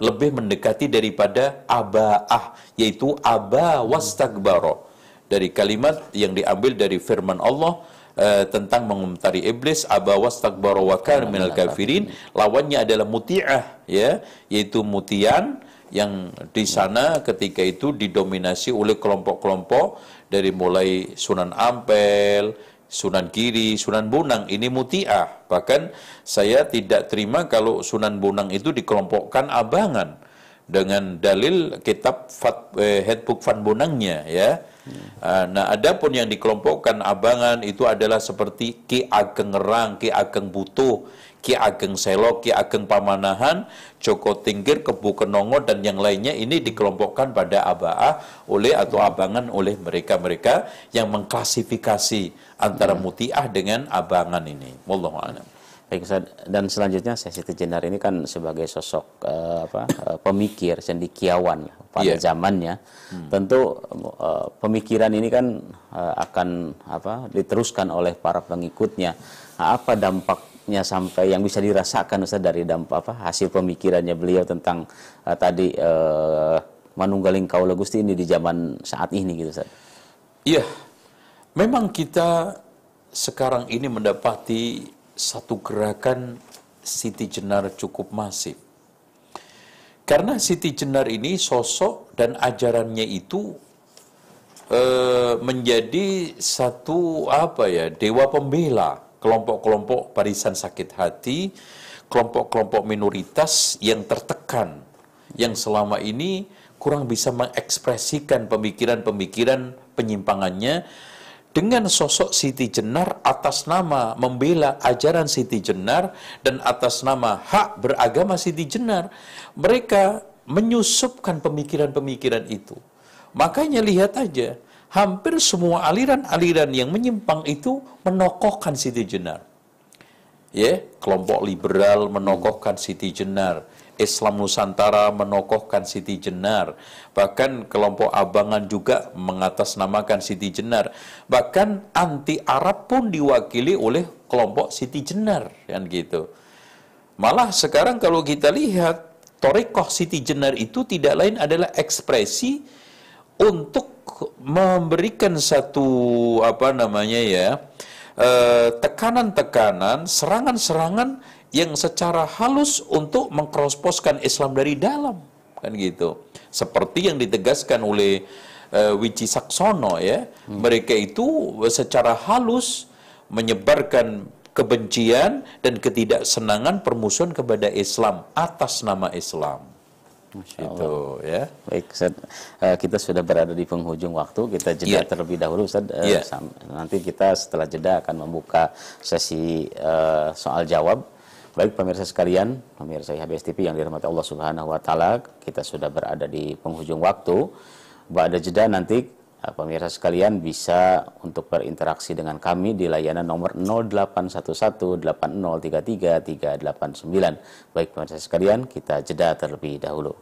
lebih mendekati daripada aba'ah yaitu aba wastagbaro dari kalimat yang diambil dari firman Allah Uh, tentang mengomentari iblis aba wastagbaro wa kana minal kafirin lawannya adalah muti'ah ya yaitu mutian yang di sana ketika itu didominasi oleh kelompok-kelompok dari mulai Sunan Ampel Sunan Kiri, Sunan Bonang ini mutiah. Bahkan saya tidak terima kalau Sunan Bonang itu dikelompokkan abangan dengan dalil kitab Fat, eh, Headbook Van Bonangnya ya. Hmm. Nah, pun yang dikelompokkan abangan itu adalah seperti Ki Ageng Rang, Ki Ageng Butuh Ki Ageng Selo, Ki Ageng Pamanahan, Joko Tingkir, Kebu Kenongo, dan yang lainnya ini dikelompokkan pada aba'ah oleh atau abangan oleh mereka-mereka yang mengklasifikasi antara hmm. mutiah dengan abangan ini. Wallahu'alam. Baik, dan selanjutnya Sesi Tejenar Jenar ini kan sebagai sosok uh, apa, uh, pemikir sendikiawan pada yeah. zamannya. Hmm. Tentu uh, pemikiran ini kan uh, akan apa diteruskan oleh para pengikutnya. Nah, apa dampak dampaknya sampai yang bisa dirasakan Ustaz dari dampak apa hasil pemikirannya beliau tentang uh, tadi uh, eh, manunggaling kaula Gusti ini di zaman saat ini gitu Ustaz. Iya. Memang kita sekarang ini mendapati satu gerakan Siti Jenar cukup masif. Karena Siti Jenar ini sosok dan ajarannya itu eh, menjadi satu apa ya dewa pembela kelompok-kelompok barisan sakit hati, kelompok-kelompok minoritas yang tertekan, yang selama ini kurang bisa mengekspresikan pemikiran-pemikiran penyimpangannya dengan sosok Siti Jenar atas nama membela ajaran Siti Jenar dan atas nama hak beragama Siti Jenar mereka menyusupkan pemikiran-pemikiran itu makanya lihat aja hampir semua aliran-aliran yang menyimpang itu menokohkan Siti Jenar. Ya, yeah, kelompok liberal menokohkan Siti Jenar, Islam Nusantara menokohkan Siti Jenar, bahkan kelompok abangan juga mengatasnamakan Siti Jenar, bahkan anti Arab pun diwakili oleh kelompok Siti Jenar kan gitu. Malah sekarang kalau kita lihat Torekoh Siti Jenar itu tidak lain adalah ekspresi untuk memberikan satu apa namanya ya eh, tekanan-tekanan, serangan-serangan yang secara halus untuk mengkrosposkan Islam dari dalam kan gitu. Seperti yang ditegaskan oleh uh, eh, Wiji Saksono ya, hmm. mereka itu secara halus menyebarkan kebencian dan ketidaksenangan permusuhan kepada Islam atas nama Islam. Itu ya. Baik, Ustaz, eh, kita sudah berada di penghujung waktu. Kita jeda yeah. terlebih dahulu, Ustaz. yeah. Iya. Nanti kita setelah jeda akan membuka sesi eh, soal jawab. Baik pemirsa sekalian, pemirsa IHBS TV yang dirahmati Allah Subhanahu wa taala, kita sudah berada di penghujung waktu. Ba'da jeda nanti Nah, pemirsa sekalian bisa untuk berinteraksi dengan kami di layanan nomor 0811-8033-389. Baik pemirsa sekalian, kita jeda terlebih dahulu.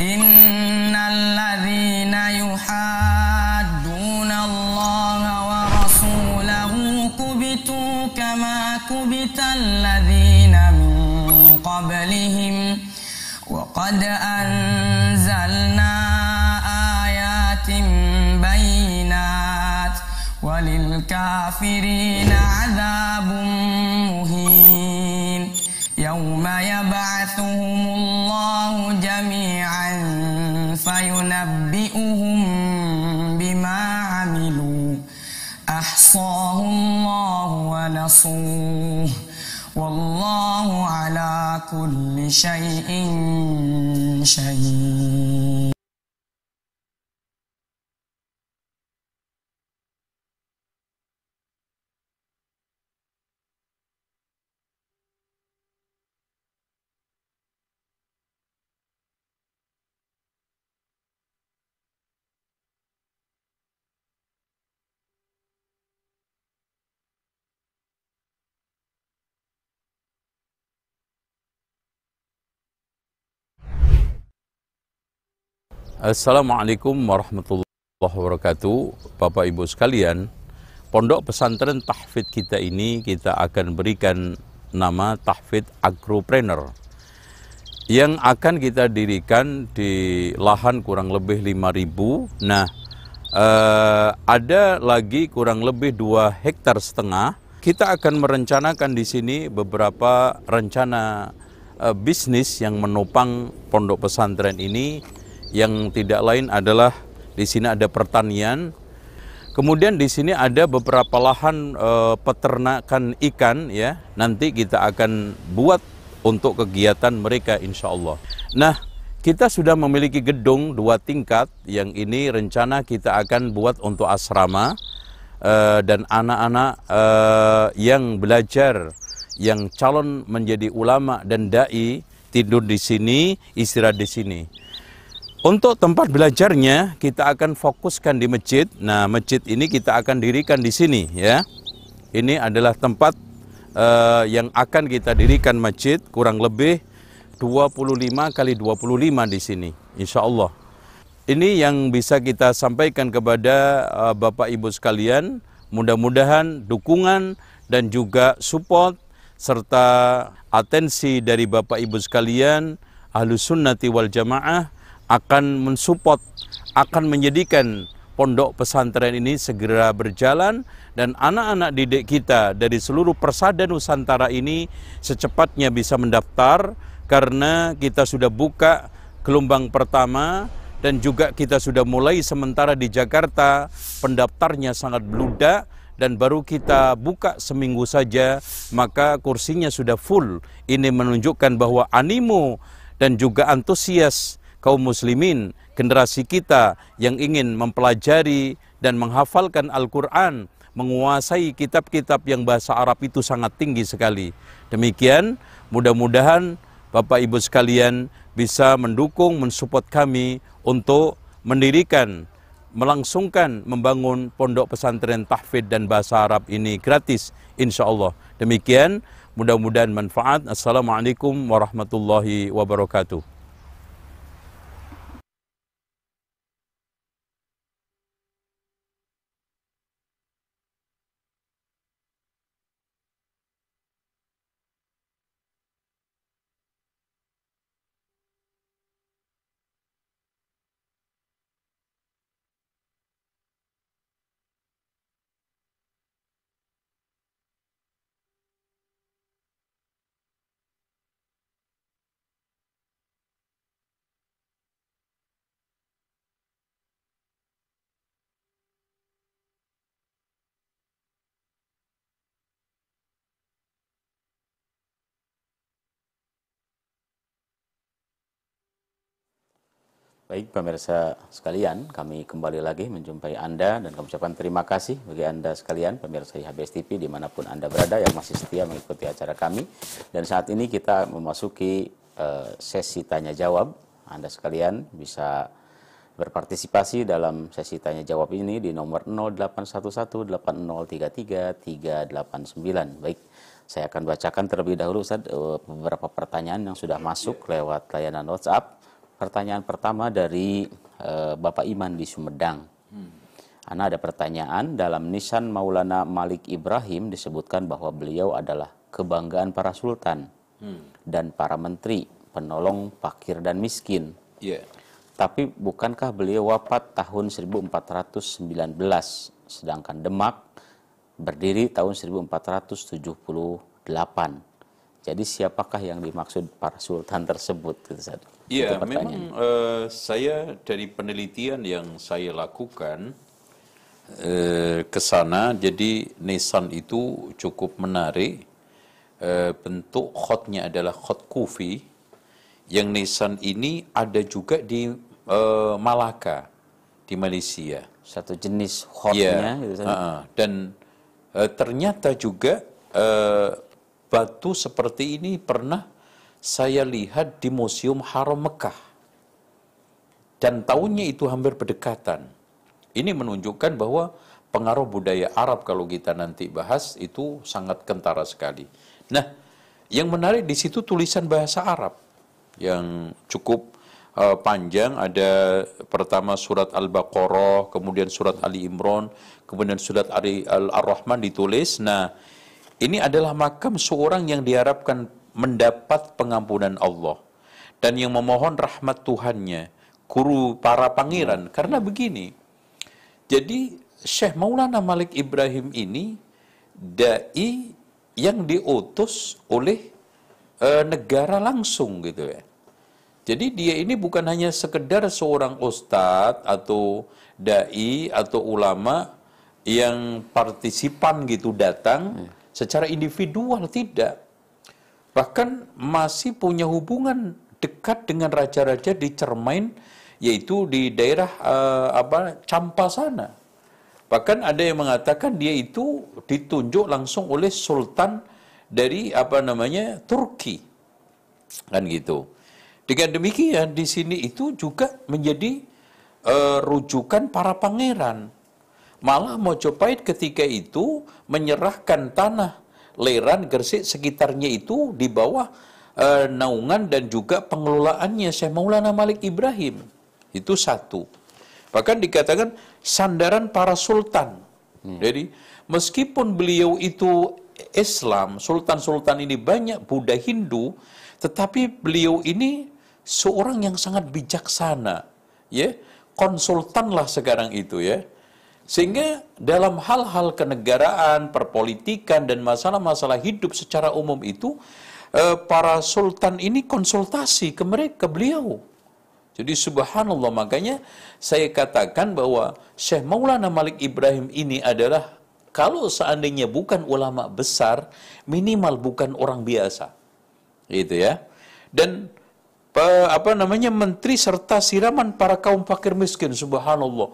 إن الذين يحادون الله ورسوله كبتوا كما كبت الذين من قبلهم وقد أنزلنا آيات بينات وللكافرين نصوه والله على كل شيء شهيد Assalamualaikum warahmatullahi wabarakatuh Bapak Ibu sekalian Pondok pesantren tahfid kita ini kita akan berikan nama tahfid agropreneur yang akan kita dirikan di lahan kurang lebih 5000 nah eh, ada lagi kurang lebih 2 hektar setengah kita akan merencanakan di sini beberapa rencana eh, bisnis yang menopang pondok pesantren ini yang tidak lain adalah di sini ada pertanian. Kemudian di sini ada beberapa lahan e, peternakan ikan ya. Nanti kita akan buat untuk kegiatan mereka insya Allah. Nah, kita sudah memiliki gedung dua tingkat yang ini rencana kita akan buat untuk asrama e, dan anak-anak e, yang belajar, yang calon menjadi ulama dan dai tidur di sini, istirahat di sini. Untuk tempat belajarnya kita akan fokuskan di masjid. Nah, masjid ini kita akan dirikan di sini ya. Ini adalah tempat uh, yang akan kita dirikan masjid kurang lebih 25 kali 25 di sini, insya Allah. Ini yang bisa kita sampaikan kepada uh, Bapak Ibu sekalian. Mudah-mudahan dukungan dan juga support serta atensi dari Bapak Ibu sekalian, Ahlus Sunnati wal Jamaah akan mensupport, akan menjadikan pondok pesantren ini segera berjalan dan anak-anak didik kita dari seluruh persada Nusantara ini secepatnya bisa mendaftar karena kita sudah buka gelombang pertama dan juga kita sudah mulai sementara di Jakarta pendaftarnya sangat beludak dan baru kita buka seminggu saja maka kursinya sudah full ini menunjukkan bahwa animo dan juga antusias kaum muslimin, generasi kita yang ingin mempelajari dan menghafalkan Al-Quran, menguasai kitab-kitab yang bahasa Arab itu sangat tinggi sekali. Demikian, mudah-mudahan Bapak Ibu sekalian bisa mendukung, mensupport kami untuk mendirikan, melangsungkan, membangun pondok pesantren tahfidz dan bahasa Arab ini gratis, insya Allah. Demikian, mudah-mudahan manfaat. Assalamualaikum warahmatullahi wabarakatuh. Baik pemirsa sekalian, kami kembali lagi menjumpai Anda dan kami ucapkan terima kasih bagi Anda sekalian, pemirsa IHBS TV dimanapun Anda berada yang masih setia mengikuti acara kami. Dan saat ini kita memasuki eh, sesi tanya-jawab. Anda sekalian bisa berpartisipasi dalam sesi tanya-jawab ini di nomor 0811-8033-389. Baik, saya akan bacakan terlebih dahulu Ustaz, eh, beberapa pertanyaan yang sudah masuk lewat layanan WhatsApp pertanyaan pertama dari uh, Bapak Iman di Sumedang. Hmm. ada pertanyaan dalam nisan Maulana Malik Ibrahim disebutkan bahwa beliau adalah kebanggaan para sultan hmm. dan para menteri, penolong fakir dan miskin. Yeah. Tapi bukankah beliau wafat tahun 1419 sedangkan Demak berdiri tahun 1478. Jadi siapakah yang dimaksud para sultan tersebut gitu Iya, memang uh, saya dari penelitian yang saya lakukan uh, ke sana, jadi nisan itu cukup menarik. Uh, bentuk khotnya adalah khot kufi. Yang nisan ini ada juga di uh, Malaka, di Malaysia. Satu jenis khotnya. Ya, gitu. uh, dan uh, ternyata juga uh, batu seperti ini pernah saya lihat di Museum Haram Mekah. Dan tahunnya itu hampir berdekatan. Ini menunjukkan bahwa pengaruh budaya Arab kalau kita nanti bahas itu sangat kentara sekali. Nah, yang menarik di situ tulisan bahasa Arab yang cukup uh, panjang ada pertama surat Al-Baqarah, kemudian surat Ali Imran, kemudian surat al rahman ditulis. Nah, ini adalah makam seorang yang diharapkan mendapat pengampunan Allah dan yang memohon rahmat Tuhannya, guru para pangeran. Hmm. Karena begini, jadi Syekh Maulana Malik Ibrahim ini dai yang diutus oleh e, negara langsung gitu ya. Jadi dia ini bukan hanya sekedar seorang ustadz atau dai atau ulama yang partisipan gitu datang hmm. secara individual tidak bahkan masih punya hubungan dekat dengan raja-raja di Cermain yaitu di daerah uh, apa Campa sana. Bahkan ada yang mengatakan dia itu ditunjuk langsung oleh sultan dari apa namanya Turki. Kan gitu. Dengan demikian di sini itu juga menjadi uh, rujukan para pangeran. Malah Mojopahit ketika itu menyerahkan tanah Leran, Gersik, sekitarnya itu di bawah e, naungan dan juga pengelolaannya Syekh Maulana Malik Ibrahim. Itu satu. Bahkan dikatakan sandaran para sultan. Hmm. Jadi meskipun beliau itu Islam, sultan-sultan ini banyak Buddha Hindu, tetapi beliau ini seorang yang sangat bijaksana, ya. Konsultanlah sekarang itu ya. Sehingga dalam hal-hal kenegaraan, perpolitikan, dan masalah-masalah hidup secara umum itu, eh, para sultan ini konsultasi ke mereka, ke beliau. Jadi subhanallah, makanya saya katakan bahwa Syekh Maulana Malik Ibrahim ini adalah kalau seandainya bukan ulama besar, minimal bukan orang biasa. Gitu ya. Dan apa namanya menteri serta siraman para kaum fakir miskin subhanallah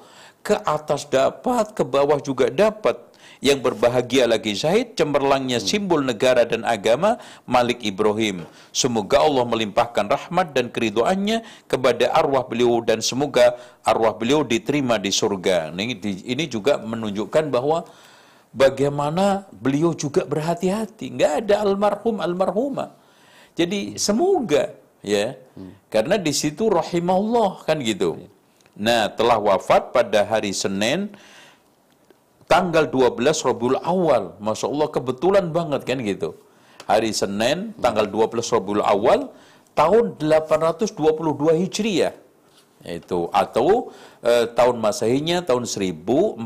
ke atas dapat, ke bawah juga dapat. Yang berbahagia lagi Syahid, cemerlangnya hmm. simbol negara dan agama Malik Ibrahim. Semoga Allah melimpahkan rahmat dan keriduannya kepada arwah beliau dan semoga arwah beliau diterima di surga. Ini, ini juga menunjukkan bahwa bagaimana beliau juga berhati-hati. Nggak ada almarhum almarhumah. Jadi hmm. semoga ya, hmm. karena di situ rahimahullah kan gitu. Ya. Nah, telah wafat pada hari Senin tanggal 12 Rabiul Awal. Masya Allah, kebetulan banget kan gitu. Hari Senin tanggal 12 Rabiul Awal tahun 822 Hijriah. Itu atau eh, tahun Masehinya tahun 1419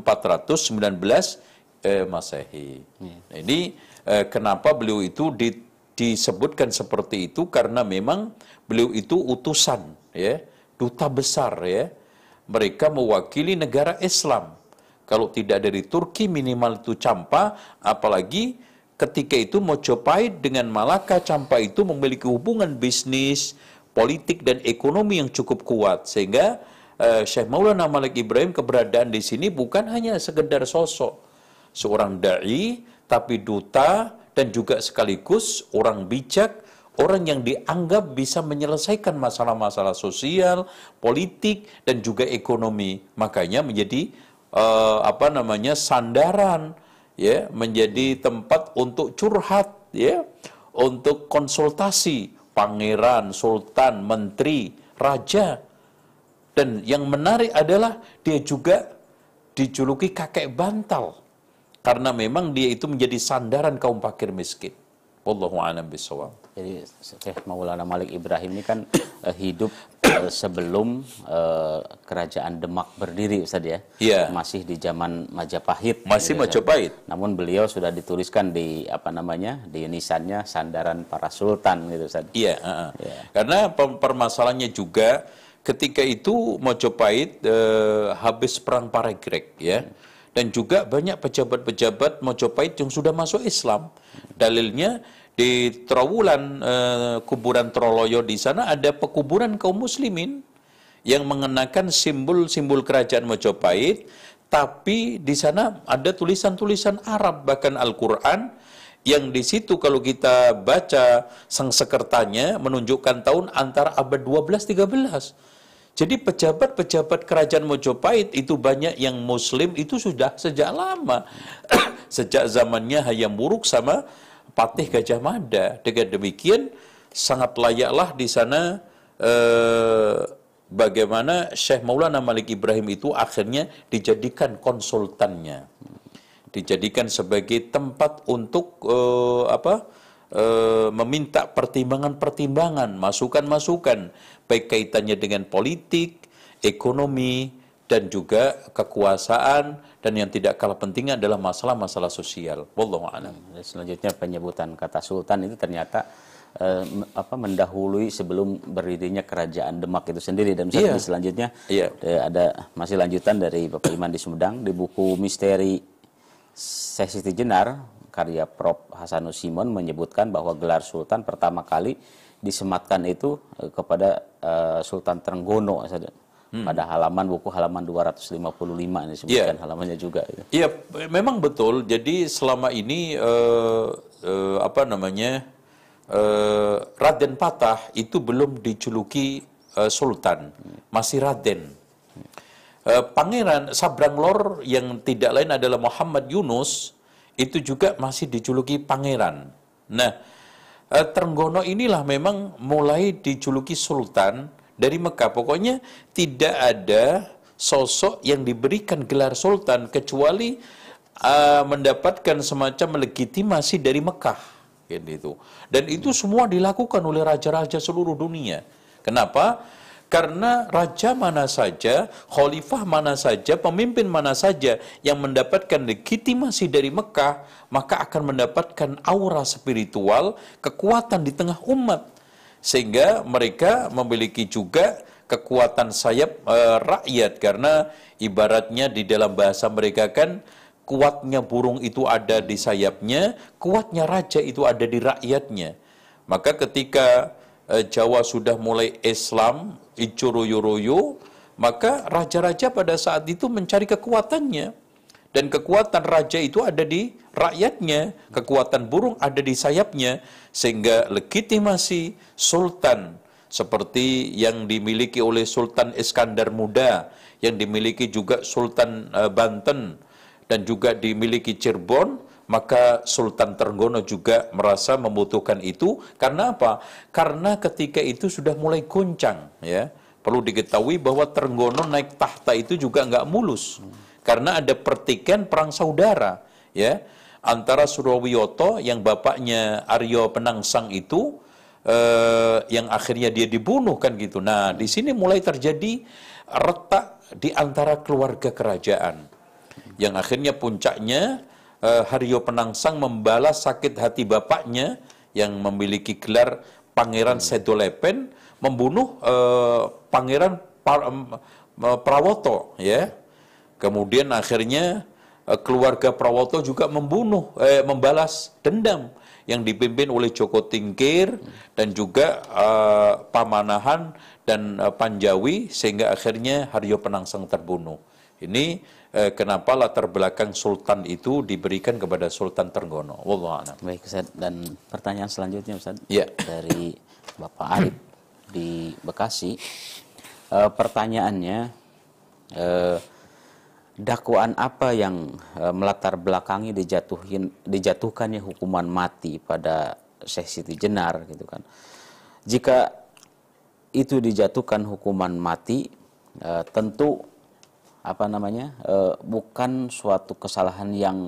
eh, Masehi. Iya. Nah, Jadi eh, kenapa beliau itu di, disebutkan seperti itu karena memang beliau itu utusan ya, duta besar ya mereka mewakili negara Islam. Kalau tidak dari Turki minimal itu Campa, apalagi ketika itu Mojopahit dengan Malaka Campa itu memiliki hubungan bisnis, politik dan ekonomi yang cukup kuat sehingga eh, Syekh Maulana Malik Ibrahim keberadaan di sini bukan hanya sekedar sosok seorang dai tapi duta dan juga sekaligus orang bijak Orang yang dianggap bisa menyelesaikan masalah-masalah sosial, politik, dan juga ekonomi. Makanya menjadi uh, apa namanya sandaran, ya, menjadi tempat untuk curhat, ya, untuk konsultasi pangeran, sultan, menteri, raja. Dan yang menarik adalah dia juga dijuluki kakek bantal karena memang dia itu menjadi sandaran kaum fakir miskin. Wallahu a'lam bishawab. Jadi Syekh Maulana Malik Ibrahim ini kan uh, hidup uh, sebelum uh, kerajaan Demak berdiri Ustaz ya. Yeah. Masih di zaman Majapahit. Masih ya, Majapahit. Namun beliau sudah dituliskan di apa namanya? di nisannya Sandaran Para Sultan gitu Ustaz. Iya, uh -uh. yeah. Karena permasalahannya juga ketika itu Majapahit uh, habis perang Paregrek ya. Hmm dan juga banyak pejabat-pejabat Majapahit yang sudah masuk Islam. Dalilnya di Trowulan eh, kuburan Troloyo di sana ada pekuburan kaum muslimin yang mengenakan simbol-simbol kerajaan Majapahit tapi di sana ada tulisan-tulisan Arab bahkan Al-Qur'an yang di situ kalau kita baca sang sekertanya menunjukkan tahun antara abad 12 13 jadi pejabat-pejabat kerajaan Majapahit itu banyak yang muslim itu sudah sejak lama. sejak zamannya Hayam Wuruk sama Patih Gajah Mada. Dengan demikian sangat layaklah di sana eh, bagaimana Syekh Maulana Malik Ibrahim itu akhirnya dijadikan konsultannya. Dijadikan sebagai tempat untuk eh, apa? Eh, meminta pertimbangan-pertimbangan, masukan-masukan baik kaitannya dengan politik, ekonomi, dan juga kekuasaan dan yang tidak kalah pentingnya adalah masalah-masalah sosial. Wallahu'alam. Hmm, selanjutnya penyebutan kata sultan itu ternyata eh, apa mendahului sebelum berdirinya kerajaan Demak itu sendiri dan misalnya yeah. selanjutnya yeah. Iya. ada masih lanjutan dari Bapak Iman di Sumedang di buku Misteri Sesi Jenar karya Prof Hasanus Simon menyebutkan bahwa gelar sultan pertama kali disematkan itu eh, kepada eh, Sultan Trenggono hmm. pada halaman buku halaman 255 ini sebutkan yeah. halamannya juga. Iya, yeah, memang betul. Jadi selama ini uh, uh, apa namanya uh, Raden Patah itu belum dijuluki uh, Sultan, masih Raden. Uh, Pangeran Lor yang tidak lain adalah Muhammad Yunus itu juga masih dijuluki Pangeran. Nah, uh, Trenggono inilah memang mulai dijuluki Sultan dari Mekah. Pokoknya tidak ada sosok yang diberikan gelar sultan kecuali uh, mendapatkan semacam legitimasi dari Mekah gitu. Dan itu hmm. semua dilakukan oleh raja-raja seluruh dunia. Kenapa? Karena raja mana saja, khalifah mana saja, pemimpin mana saja yang mendapatkan legitimasi dari Mekah, maka akan mendapatkan aura spiritual, kekuatan di tengah umat sehingga mereka memiliki juga kekuatan sayap e, rakyat karena ibaratnya di dalam bahasa mereka kan kuatnya burung itu ada di sayapnya, kuatnya raja itu ada di rakyatnya. Maka ketika e, Jawa sudah mulai Islam, icuruyuruyu, maka raja-raja pada saat itu mencari kekuatannya dan kekuatan raja itu ada di rakyatnya, kekuatan burung ada di sayapnya, sehingga legitimasi sultan seperti yang dimiliki oleh Sultan Iskandar Muda, yang dimiliki juga Sultan eh, Banten, dan juga dimiliki Cirebon, maka Sultan Trenggono juga merasa membutuhkan itu. Karena apa? Karena ketika itu sudah mulai goncang, ya. Perlu diketahui bahwa Trenggono naik tahta itu juga nggak mulus. Hmm karena ada pertikaian perang saudara ya antara Surawiyoto yang bapaknya Aryo Penangsang itu eh, yang akhirnya dia dibunuh kan gitu. Nah, di sini mulai terjadi retak di antara keluarga kerajaan. Yang akhirnya puncaknya eh, Aryo Penangsang membalas sakit hati bapaknya yang memiliki gelar Pangeran hmm. Sedolepen membunuh eh, Pangeran eh, Prawoto ya Kemudian akhirnya eh, keluarga Prawoto juga membunuh, eh, membalas dendam yang dipimpin oleh Joko Tingkir dan juga eh, Pamanahan dan eh, Panjawi sehingga akhirnya Haryo Penangsang terbunuh. Ini eh, kenapa latar belakang sultan itu diberikan kepada Sultan Tergono? Wallahualam. Baik Ustaz dan pertanyaan selanjutnya Ustaz ya. dari Bapak Arif di Bekasi. Eh, pertanyaannya eh, dakwaan apa yang e, melatar belakangi dijatuhin dijatuhkannya hukuman mati pada Syekh Siti Jenar gitu kan. Jika itu dijatuhkan hukuman mati eh, tentu apa namanya? Eh, bukan suatu kesalahan yang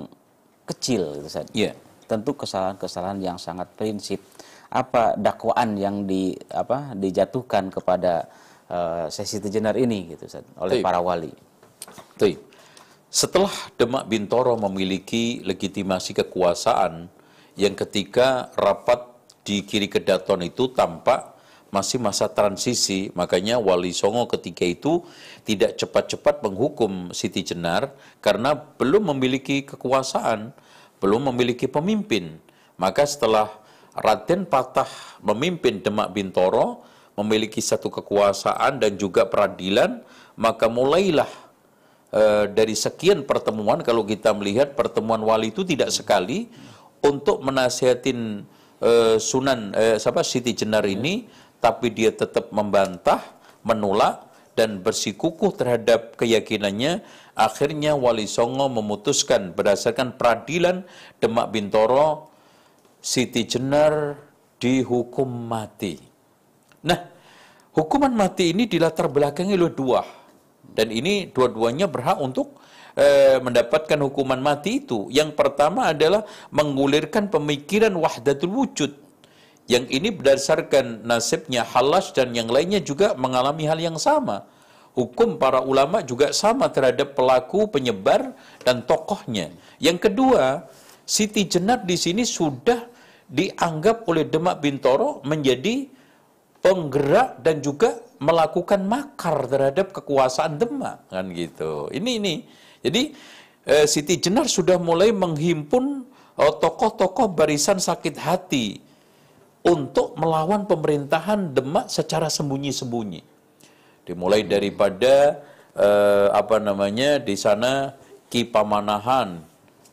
kecil gitu Yeah. Tentu kesalahan-kesalahan yang sangat prinsip. Apa dakwaan yang di apa dijatuhkan kepada sesi Siti Jenar ini gitu oleh Tui. para wali. Tui. Setelah Demak Bintoro memiliki legitimasi kekuasaan yang ketika rapat di kiri kedaton itu tampak masih masa transisi, makanya Wali Songo ketika itu tidak cepat-cepat menghukum Siti Jenar karena belum memiliki kekuasaan, belum memiliki pemimpin. Maka setelah Raden Patah memimpin Demak Bintoro, memiliki satu kekuasaan dan juga peradilan, maka mulailah Eh, dari sekian pertemuan kalau kita melihat pertemuan wali itu tidak sekali untuk menasihatin e, eh, Sunan e, siapa Siti Jenar ya. ini tapi dia tetap membantah, menolak dan bersikukuh terhadap keyakinannya akhirnya Wali Songo memutuskan berdasarkan peradilan Demak Bintoro Siti Jenar dihukum mati. Nah, hukuman mati ini dilatar belakangi oleh dua dan ini dua-duanya berhak untuk eh, mendapatkan hukuman mati itu. Yang pertama adalah menggulirkan pemikiran wahdatul wujud. Yang ini berdasarkan nasibnya halas dan yang lainnya juga mengalami hal yang sama. Hukum para ulama juga sama terhadap pelaku, penyebar, dan tokohnya. Yang kedua, Siti Jenar di sini sudah dianggap oleh Demak Bintoro menjadi penggerak dan juga melakukan makar terhadap kekuasaan Demak kan gitu. Ini ini. Jadi eh, Siti Jenar sudah mulai menghimpun eh, tokoh-tokoh barisan sakit hati untuk melawan pemerintahan Demak secara sembunyi-sembunyi. Dimulai daripada eh, apa namanya di sana Ki Pamanahan,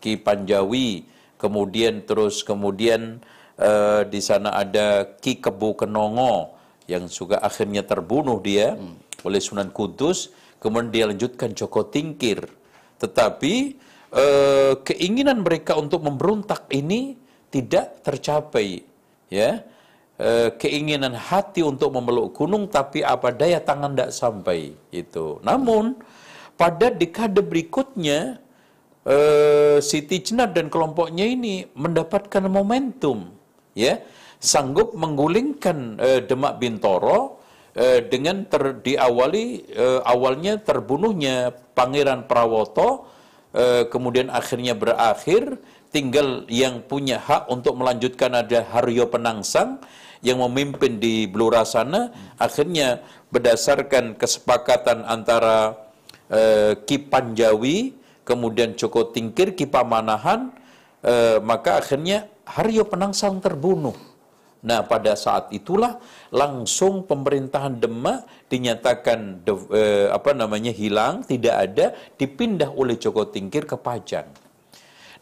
Ki Panjawi, kemudian terus kemudian eh, di sana ada Ki Kebu Kenongo, yang juga akhirnya terbunuh dia hmm. oleh Sunan Kudus kemudian dia lanjutkan Joko Tingkir tetapi e, keinginan mereka untuk memberontak ini tidak tercapai ya e, keinginan hati untuk memeluk gunung tapi apa daya tangan tidak sampai itu namun pada dekade berikutnya e, Siti Jenar dan kelompoknya ini mendapatkan momentum ya sanggup menggulingkan uh, Demak Bintoro uh, dengan ter, diawali uh, awalnya terbunuhnya Pangeran Prawoto uh, kemudian akhirnya berakhir tinggal yang punya hak untuk melanjutkan ada Haryo Penangsang yang memimpin di Blora sana akhirnya berdasarkan kesepakatan antara uh, Ki Panjawi kemudian Joko Tingkir Ki Pamanahan uh, maka akhirnya Haryo Penangsang terbunuh Nah, pada saat itulah langsung pemerintahan Demak dinyatakan de, eh, apa namanya hilang, tidak ada, dipindah oleh Joko Tingkir ke Pajang.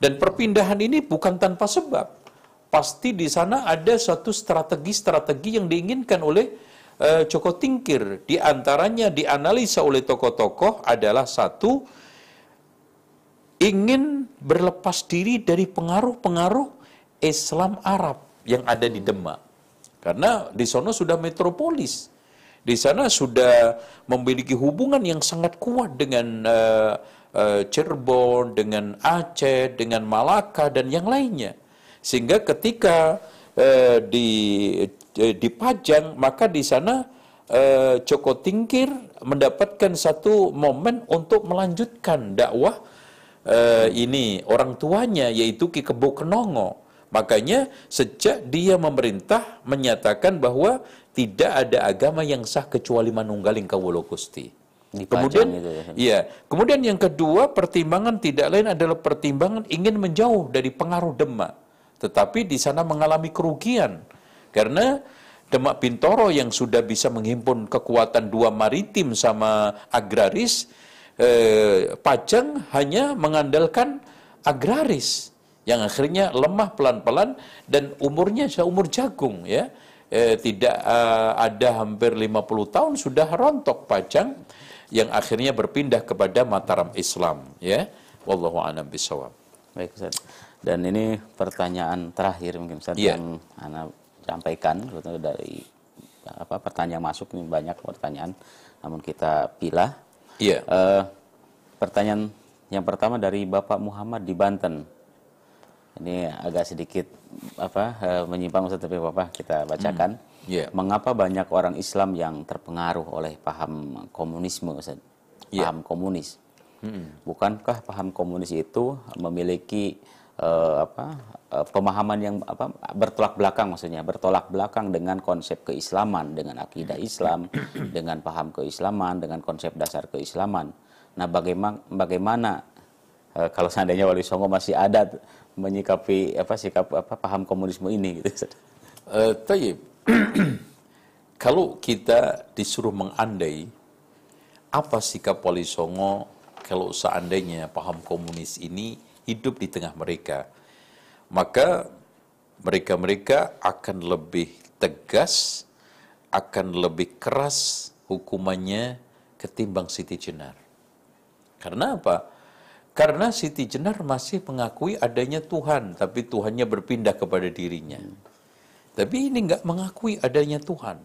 Dan perpindahan ini bukan tanpa sebab. Pasti di sana ada satu strategi-strategi yang diinginkan oleh eh, Joko Tingkir. Di antaranya dianalisa oleh tokoh-tokoh adalah satu ingin berlepas diri dari pengaruh-pengaruh Islam Arab yang ada di Demak. Karena di sana sudah metropolis. Di sana sudah memiliki hubungan yang sangat kuat dengan uh, uh, Cirebon, dengan Aceh, dengan Malaka dan yang lainnya. Sehingga ketika uh, di uh, dipajang maka di sana uh, Joko Tingkir mendapatkan satu momen untuk melanjutkan dakwah uh, ini orang tuanya yaitu Ki Kebo Kenongo Makanya sejak dia memerintah menyatakan bahwa tidak ada agama yang sah kecuali manunggaling kawulo Gusti. Kemudian gitu ya. ya. Kemudian yang kedua, pertimbangan tidak lain adalah pertimbangan ingin menjauh dari pengaruh demak. Tetapi di sana mengalami kerugian karena Demak Bintoro yang sudah bisa menghimpun kekuatan dua maritim sama agraris, eh, Pajang hanya mengandalkan agraris yang akhirnya lemah pelan-pelan dan umurnya seumur jagung ya eh, tidak eh, ada hampir 50 tahun sudah rontok pajang yang akhirnya berpindah kepada mataram Islam ya wallahu a'lam bisawab baik Ustaz dan ini pertanyaan terakhir mungkin Ustaz yeah. yang ana sampaikan dari apa pertanyaan masuk ini banyak pertanyaan namun kita pilah yeah. eh, pertanyaan yang pertama dari Bapak Muhammad di Banten ini agak sedikit apa eh, menyimpang Ustaz tapi Bapak kita bacakan. Hmm. Yeah. Mengapa banyak orang Islam yang terpengaruh oleh paham komunisme Ustaz? Yeah. Paham komunis. Hmm. Bukankah paham komunis itu memiliki uh, apa eh, pemahaman yang apa bertolak belakang maksudnya bertolak belakang dengan konsep keislaman dengan akidah Islam dengan paham keislaman dengan konsep dasar keislaman nah bagaimana bagaimana kalau seandainya Wali Songo masih ada menyikapi apa sikap apa paham komunisme ini gitu. Uh, eh, Tayyib, kalau kita disuruh mengandai apa sikap Wali Songo kalau seandainya paham komunis ini hidup di tengah mereka, maka mereka-mereka akan lebih tegas, akan lebih keras hukumannya ketimbang Siti Jenar. Karena apa? Karena Siti Jenar masih mengakui adanya Tuhan, tapi Tuhannya berpindah kepada dirinya. Hmm. Tapi ini nggak mengakui adanya Tuhan.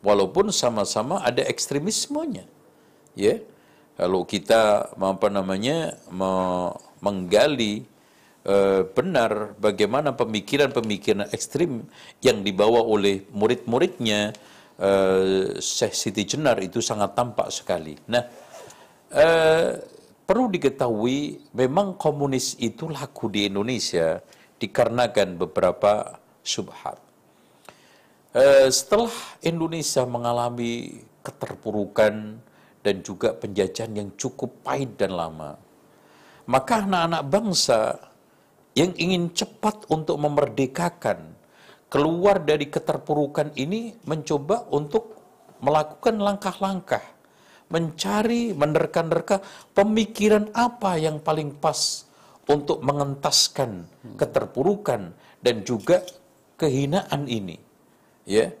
Walaupun sama-sama ada ekstremismenya. Ya. Kalau kita apa namanya menggali eh, benar bagaimana pemikiran-pemikiran ekstrim yang dibawa oleh murid-muridnya eh, Syekh Siti Jenar itu sangat tampak sekali. Nah, eh, Perlu diketahui memang komunis itu laku di Indonesia dikarenakan beberapa subhat. Eh, setelah Indonesia mengalami keterpurukan dan juga penjajahan yang cukup pahit dan lama, maka anak-anak bangsa yang ingin cepat untuk memerdekakan keluar dari keterpurukan ini mencoba untuk melakukan langkah-langkah mencari, menerka-nerka pemikiran apa yang paling pas untuk mengentaskan hmm. keterpurukan dan juga kehinaan ini. Ya.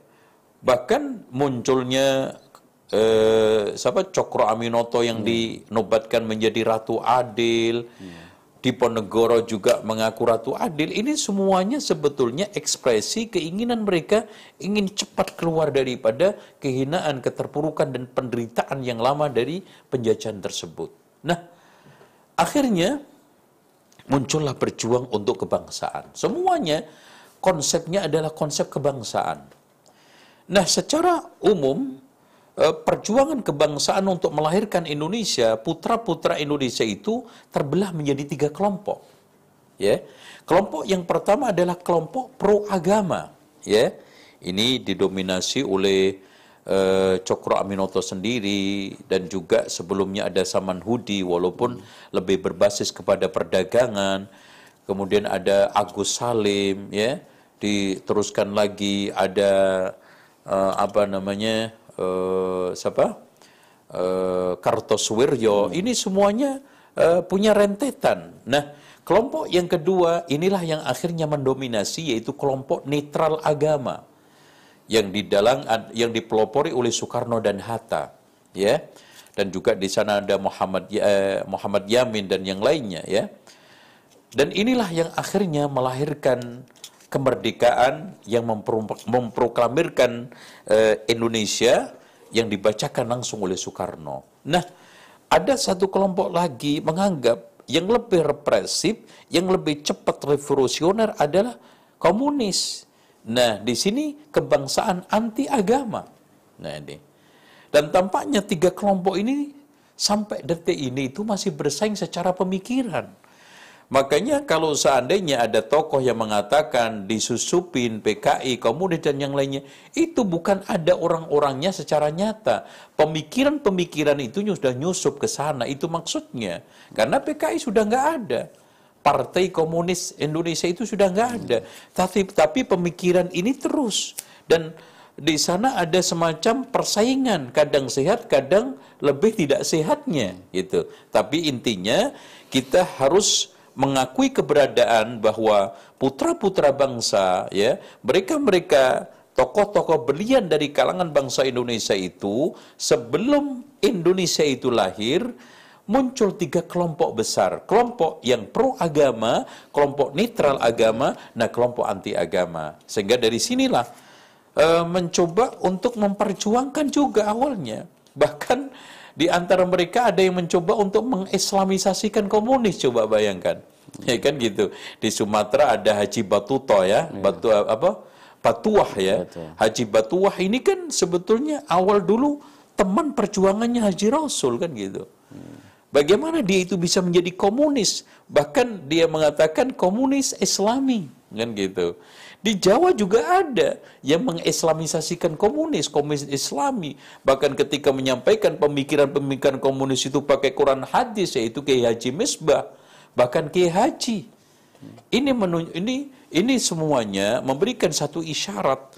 Bahkan munculnya eh, siapa Cokro Aminoto yang hmm. dinobatkan menjadi ratu adil. Yeah hmm. Diponegoro juga mengaku Ratu Adil. Ini semuanya sebetulnya ekspresi keinginan mereka ingin cepat keluar daripada kehinaan, keterpurukan, dan penderitaan yang lama dari penjajahan tersebut. Nah, akhirnya muncullah berjuang untuk kebangsaan. Semuanya konsepnya adalah konsep kebangsaan. Nah, secara umum Eh, perjuangan kebangsaan untuk melahirkan Indonesia, putra-putra Indonesia itu terbelah menjadi tiga kelompok. Ya. Kelompok yang pertama adalah kelompok pro agama, ya. Ini didominasi oleh eh, Cokro Aminoto sendiri dan juga sebelumnya ada Saman Hudi walaupun lebih berbasis kepada perdagangan. Kemudian ada Agus Salim, ya. Diteruskan lagi ada eh, apa namanya? uh, siapa uh, eh, Kartosuwiryo hmm. ini semuanya uh, punya rentetan. Nah kelompok yang kedua inilah yang akhirnya mendominasi yaitu kelompok netral agama yang di dalam yang dipelopori oleh Soekarno dan Hatta ya dan juga di sana ada Muhammad ya, eh, Muhammad Yamin dan yang lainnya ya dan inilah yang akhirnya melahirkan kemerdekaan yang memproklamirkan e, Indonesia yang dibacakan langsung oleh Soekarno. Nah, ada satu kelompok lagi menganggap yang lebih represif, yang lebih cepat revolusioner adalah komunis. Nah, di sini kebangsaan anti agama. Nah, ini. Dan tampaknya tiga kelompok ini sampai detik ini itu masih bersaing secara pemikiran. Makanya kalau seandainya ada tokoh yang mengatakan disusupin PKI, komunis dan yang lainnya, itu bukan ada orang-orangnya secara nyata. Pemikiran-pemikiran itu sudah nyusup ke sana, itu maksudnya. Karena PKI sudah nggak ada. Partai Komunis Indonesia itu sudah nggak hmm. ada. Tapi, tapi pemikiran ini terus. Dan di sana ada semacam persaingan, kadang sehat, kadang lebih tidak sehatnya gitu. Tapi intinya kita harus mengakui keberadaan bahwa putra-putra bangsa ya mereka-mereka tokoh-tokoh belian dari kalangan bangsa Indonesia itu sebelum Indonesia itu lahir muncul tiga kelompok besar. Kelompok yang pro agama, kelompok netral agama, nah kelompok anti agama. Sehingga dari sinilah e, mencoba untuk memperjuangkan juga awalnya. Bahkan di antara mereka ada yang mencoba untuk mengislamisasikan komunis, coba bayangkan. Hmm. Ya kan gitu. Di Sumatera ada Haji Batuto ya, iya. Batu apa? Batuah ya. Haji Batuah ini kan sebetulnya awal dulu teman perjuangannya Haji Rasul kan gitu. Hmm. Bagaimana dia itu bisa menjadi komunis? Bahkan dia mengatakan komunis Islami kan gitu. Di Jawa juga ada yang mengislamisasikan komunis, komunis islami. Bahkan ketika menyampaikan pemikiran-pemikiran komunis itu pakai Quran hadis, yaitu Kiai Haji Misbah. Bahkan Kiai Haji. Ini, ini, ini semuanya memberikan satu isyarat.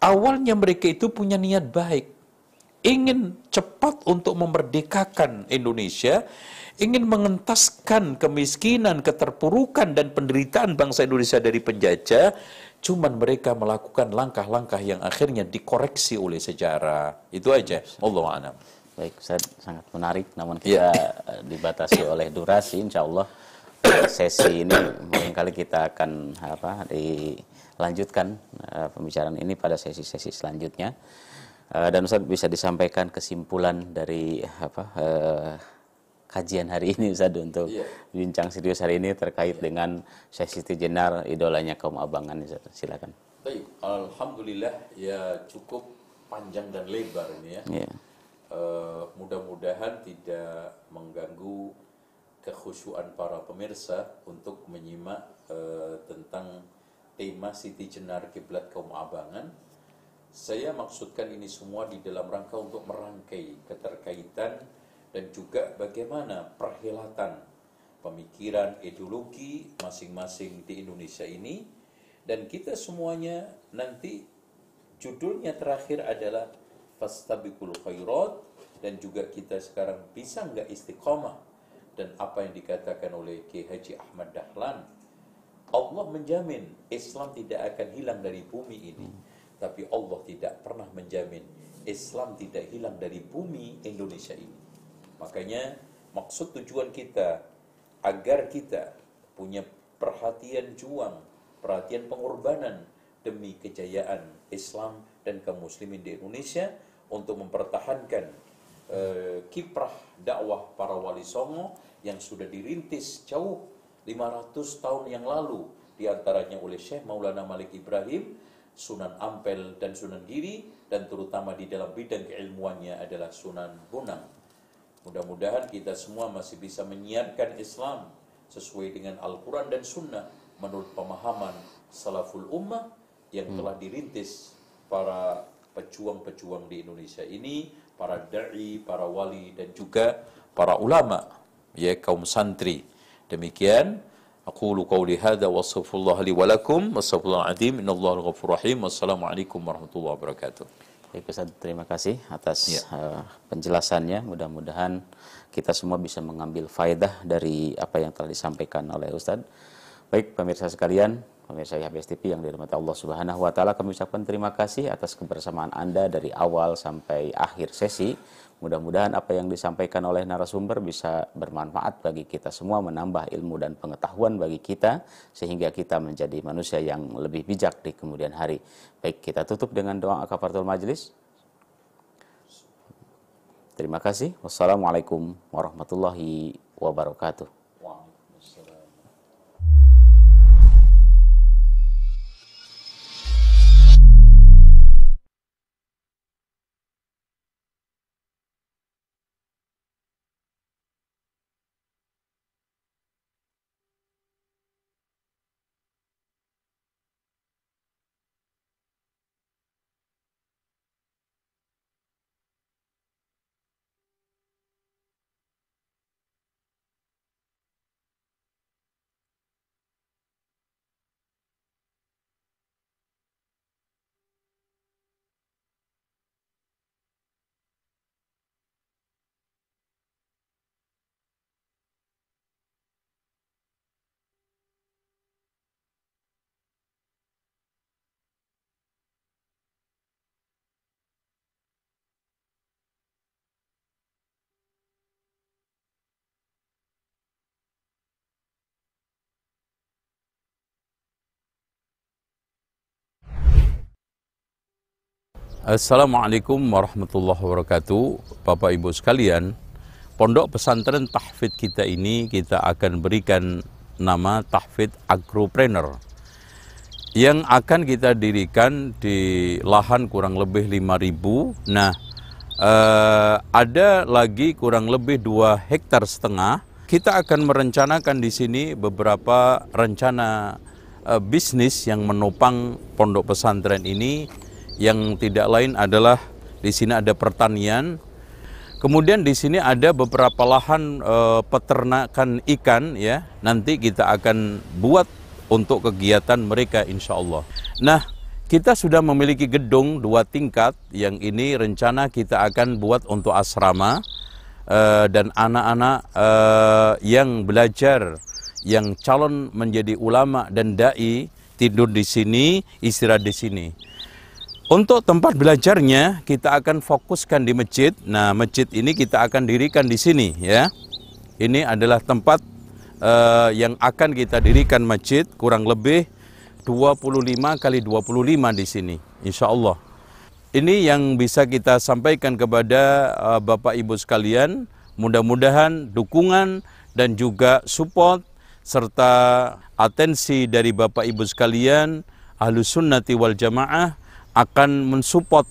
Awalnya mereka itu punya niat baik. Ingin cepat untuk memerdekakan Indonesia, ingin mengentaskan kemiskinan, keterpurukan, dan penderitaan bangsa Indonesia dari penjajah, Cuman mereka melakukan langkah-langkah yang akhirnya dikoreksi oleh sejarah. Itu aja. Iya. Allah a'lam. Baik, Ustaz, sangat menarik. Namun iya. kita yeah. dibatasi oleh durasi, insya Allah sesi ini mungkin kali kita akan apa dilanjutkan uh, pembicaraan ini pada sesi-sesi selanjutnya. Uh, dan Ustaz bisa disampaikan kesimpulan dari apa uh, kajian hari ini Ustaz untuk yeah. bincang serius hari ini terkait yeah. dengan Syekh Siti Jenar idolanya kaum abangan Ustaz. Silakan. Baik, alhamdulillah ya cukup panjang dan lebar ini ya. Yeah. Iya. Uh, mudah-mudahan tidak mengganggu kekhusyuan para pemirsa untuk menyimak uh, tentang tema Siti Jenar Kiblat Kaum Abangan. Saya maksudkan ini semua di dalam rangka untuk merangkai keterkaitan dan juga bagaimana perhelatan pemikiran ideologi masing-masing di Indonesia ini dan kita semuanya nanti judulnya terakhir adalah Fastabikul khairat dan juga kita sekarang bisa nggak istiqomah dan apa yang dikatakan oleh KH Haji Ahmad Dahlan Allah menjamin Islam tidak akan hilang dari bumi ini tapi Allah tidak pernah menjamin Islam tidak hilang dari bumi Indonesia ini Makanya maksud tujuan kita agar kita punya perhatian juang, perhatian pengorbanan demi kejayaan Islam dan kaum muslimin di Indonesia untuk mempertahankan e, kiprah dakwah para wali songo yang sudah dirintis jauh 500 tahun yang lalu diantaranya oleh Syekh Maulana Malik Ibrahim Sunan Ampel dan Sunan Giri dan terutama di dalam bidang keilmuannya adalah Sunan Bonang. Mudah-mudahan kita semua masih bisa menyiarkan Islam sesuai dengan Al-Quran dan Sunnah menurut pemahaman salaful ummah yang telah hmm. dirintis para pejuang-pejuang di Indonesia ini, para dai, para wali dan juga para ulama, ya kaum santri. Demikian lihada wa sallallahu alaihi wa lakum, wa sallallahu alaihi wa إن الله غفور رحيم والسلام warahmatullahi wabarakatuh. Baik Ustaz, terima kasih atas ya. uh, penjelasannya. Mudah-mudahan kita semua bisa mengambil faedah dari apa yang telah disampaikan oleh Ustaz. Baik pemirsa sekalian, pemirsa IHBS TV yang dirahmati Allah Subhanahu wa taala, kami ucapkan terima kasih atas kebersamaan Anda dari awal sampai akhir sesi. Mudah-mudahan apa yang disampaikan oleh narasumber bisa bermanfaat bagi kita semua, menambah ilmu dan pengetahuan bagi kita, sehingga kita menjadi manusia yang lebih bijak di kemudian hari. Baik, kita tutup dengan doa akafartul majelis Terima kasih. Wassalamualaikum warahmatullahi wabarakatuh. Assalamualaikum warahmatullahi wabarakatuh. Bapak Ibu sekalian, pondok pesantren tahfid kita ini kita akan berikan nama tahfid agropreneur yang akan kita dirikan di lahan kurang lebih 5000. Nah, eh, ada lagi kurang lebih 2 hektar setengah. Kita akan merencanakan di sini beberapa rencana eh, bisnis yang menopang pondok pesantren ini yang tidak lain adalah di sini ada pertanian. Kemudian di sini ada beberapa lahan e, peternakan ikan ya. Nanti kita akan buat untuk kegiatan mereka insya Allah. Nah, kita sudah memiliki gedung dua tingkat yang ini rencana kita akan buat untuk asrama e, dan anak-anak e, yang belajar, yang calon menjadi ulama dan dai tidur di sini, istirahat di sini. Untuk tempat belajarnya kita akan fokuskan di masjid. Nah, masjid ini kita akan dirikan di sini ya. Ini adalah tempat uh, yang akan kita dirikan masjid kurang lebih 25 kali 25 di sini, insya Allah. Ini yang bisa kita sampaikan kepada uh, Bapak Ibu sekalian. Mudah-mudahan dukungan dan juga support serta atensi dari Bapak Ibu sekalian, Ahlus Sunnati wal Jamaah, akan mensupport,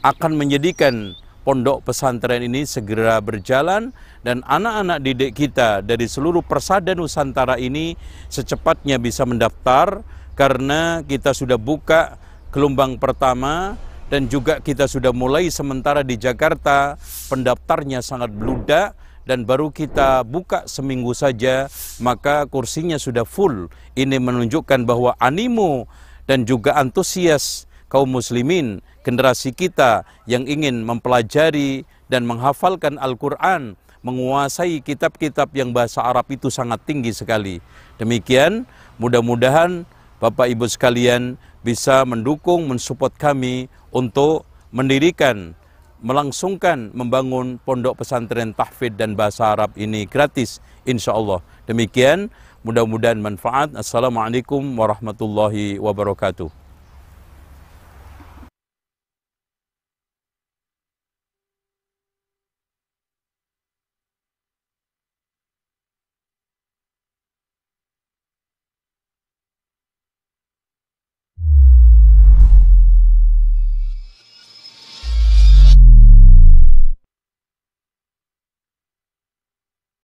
akan menjadikan pondok pesantren ini segera berjalan dan anak-anak didik kita dari seluruh persada Nusantara ini secepatnya bisa mendaftar karena kita sudah buka gelombang pertama dan juga kita sudah mulai sementara di Jakarta pendaftarnya sangat bludak dan baru kita buka seminggu saja maka kursinya sudah full ini menunjukkan bahwa animo dan juga antusias kaum muslimin, generasi kita yang ingin mempelajari dan menghafalkan Al-Quran, menguasai kitab-kitab yang bahasa Arab itu sangat tinggi sekali. Demikian, mudah-mudahan Bapak Ibu sekalian bisa mendukung, mensupport kami untuk mendirikan, melangsungkan, membangun pondok pesantren tahfidz dan bahasa Arab ini gratis, insya Allah. Demikian, mudah-mudahan manfaat. Assalamualaikum warahmatullahi wabarakatuh.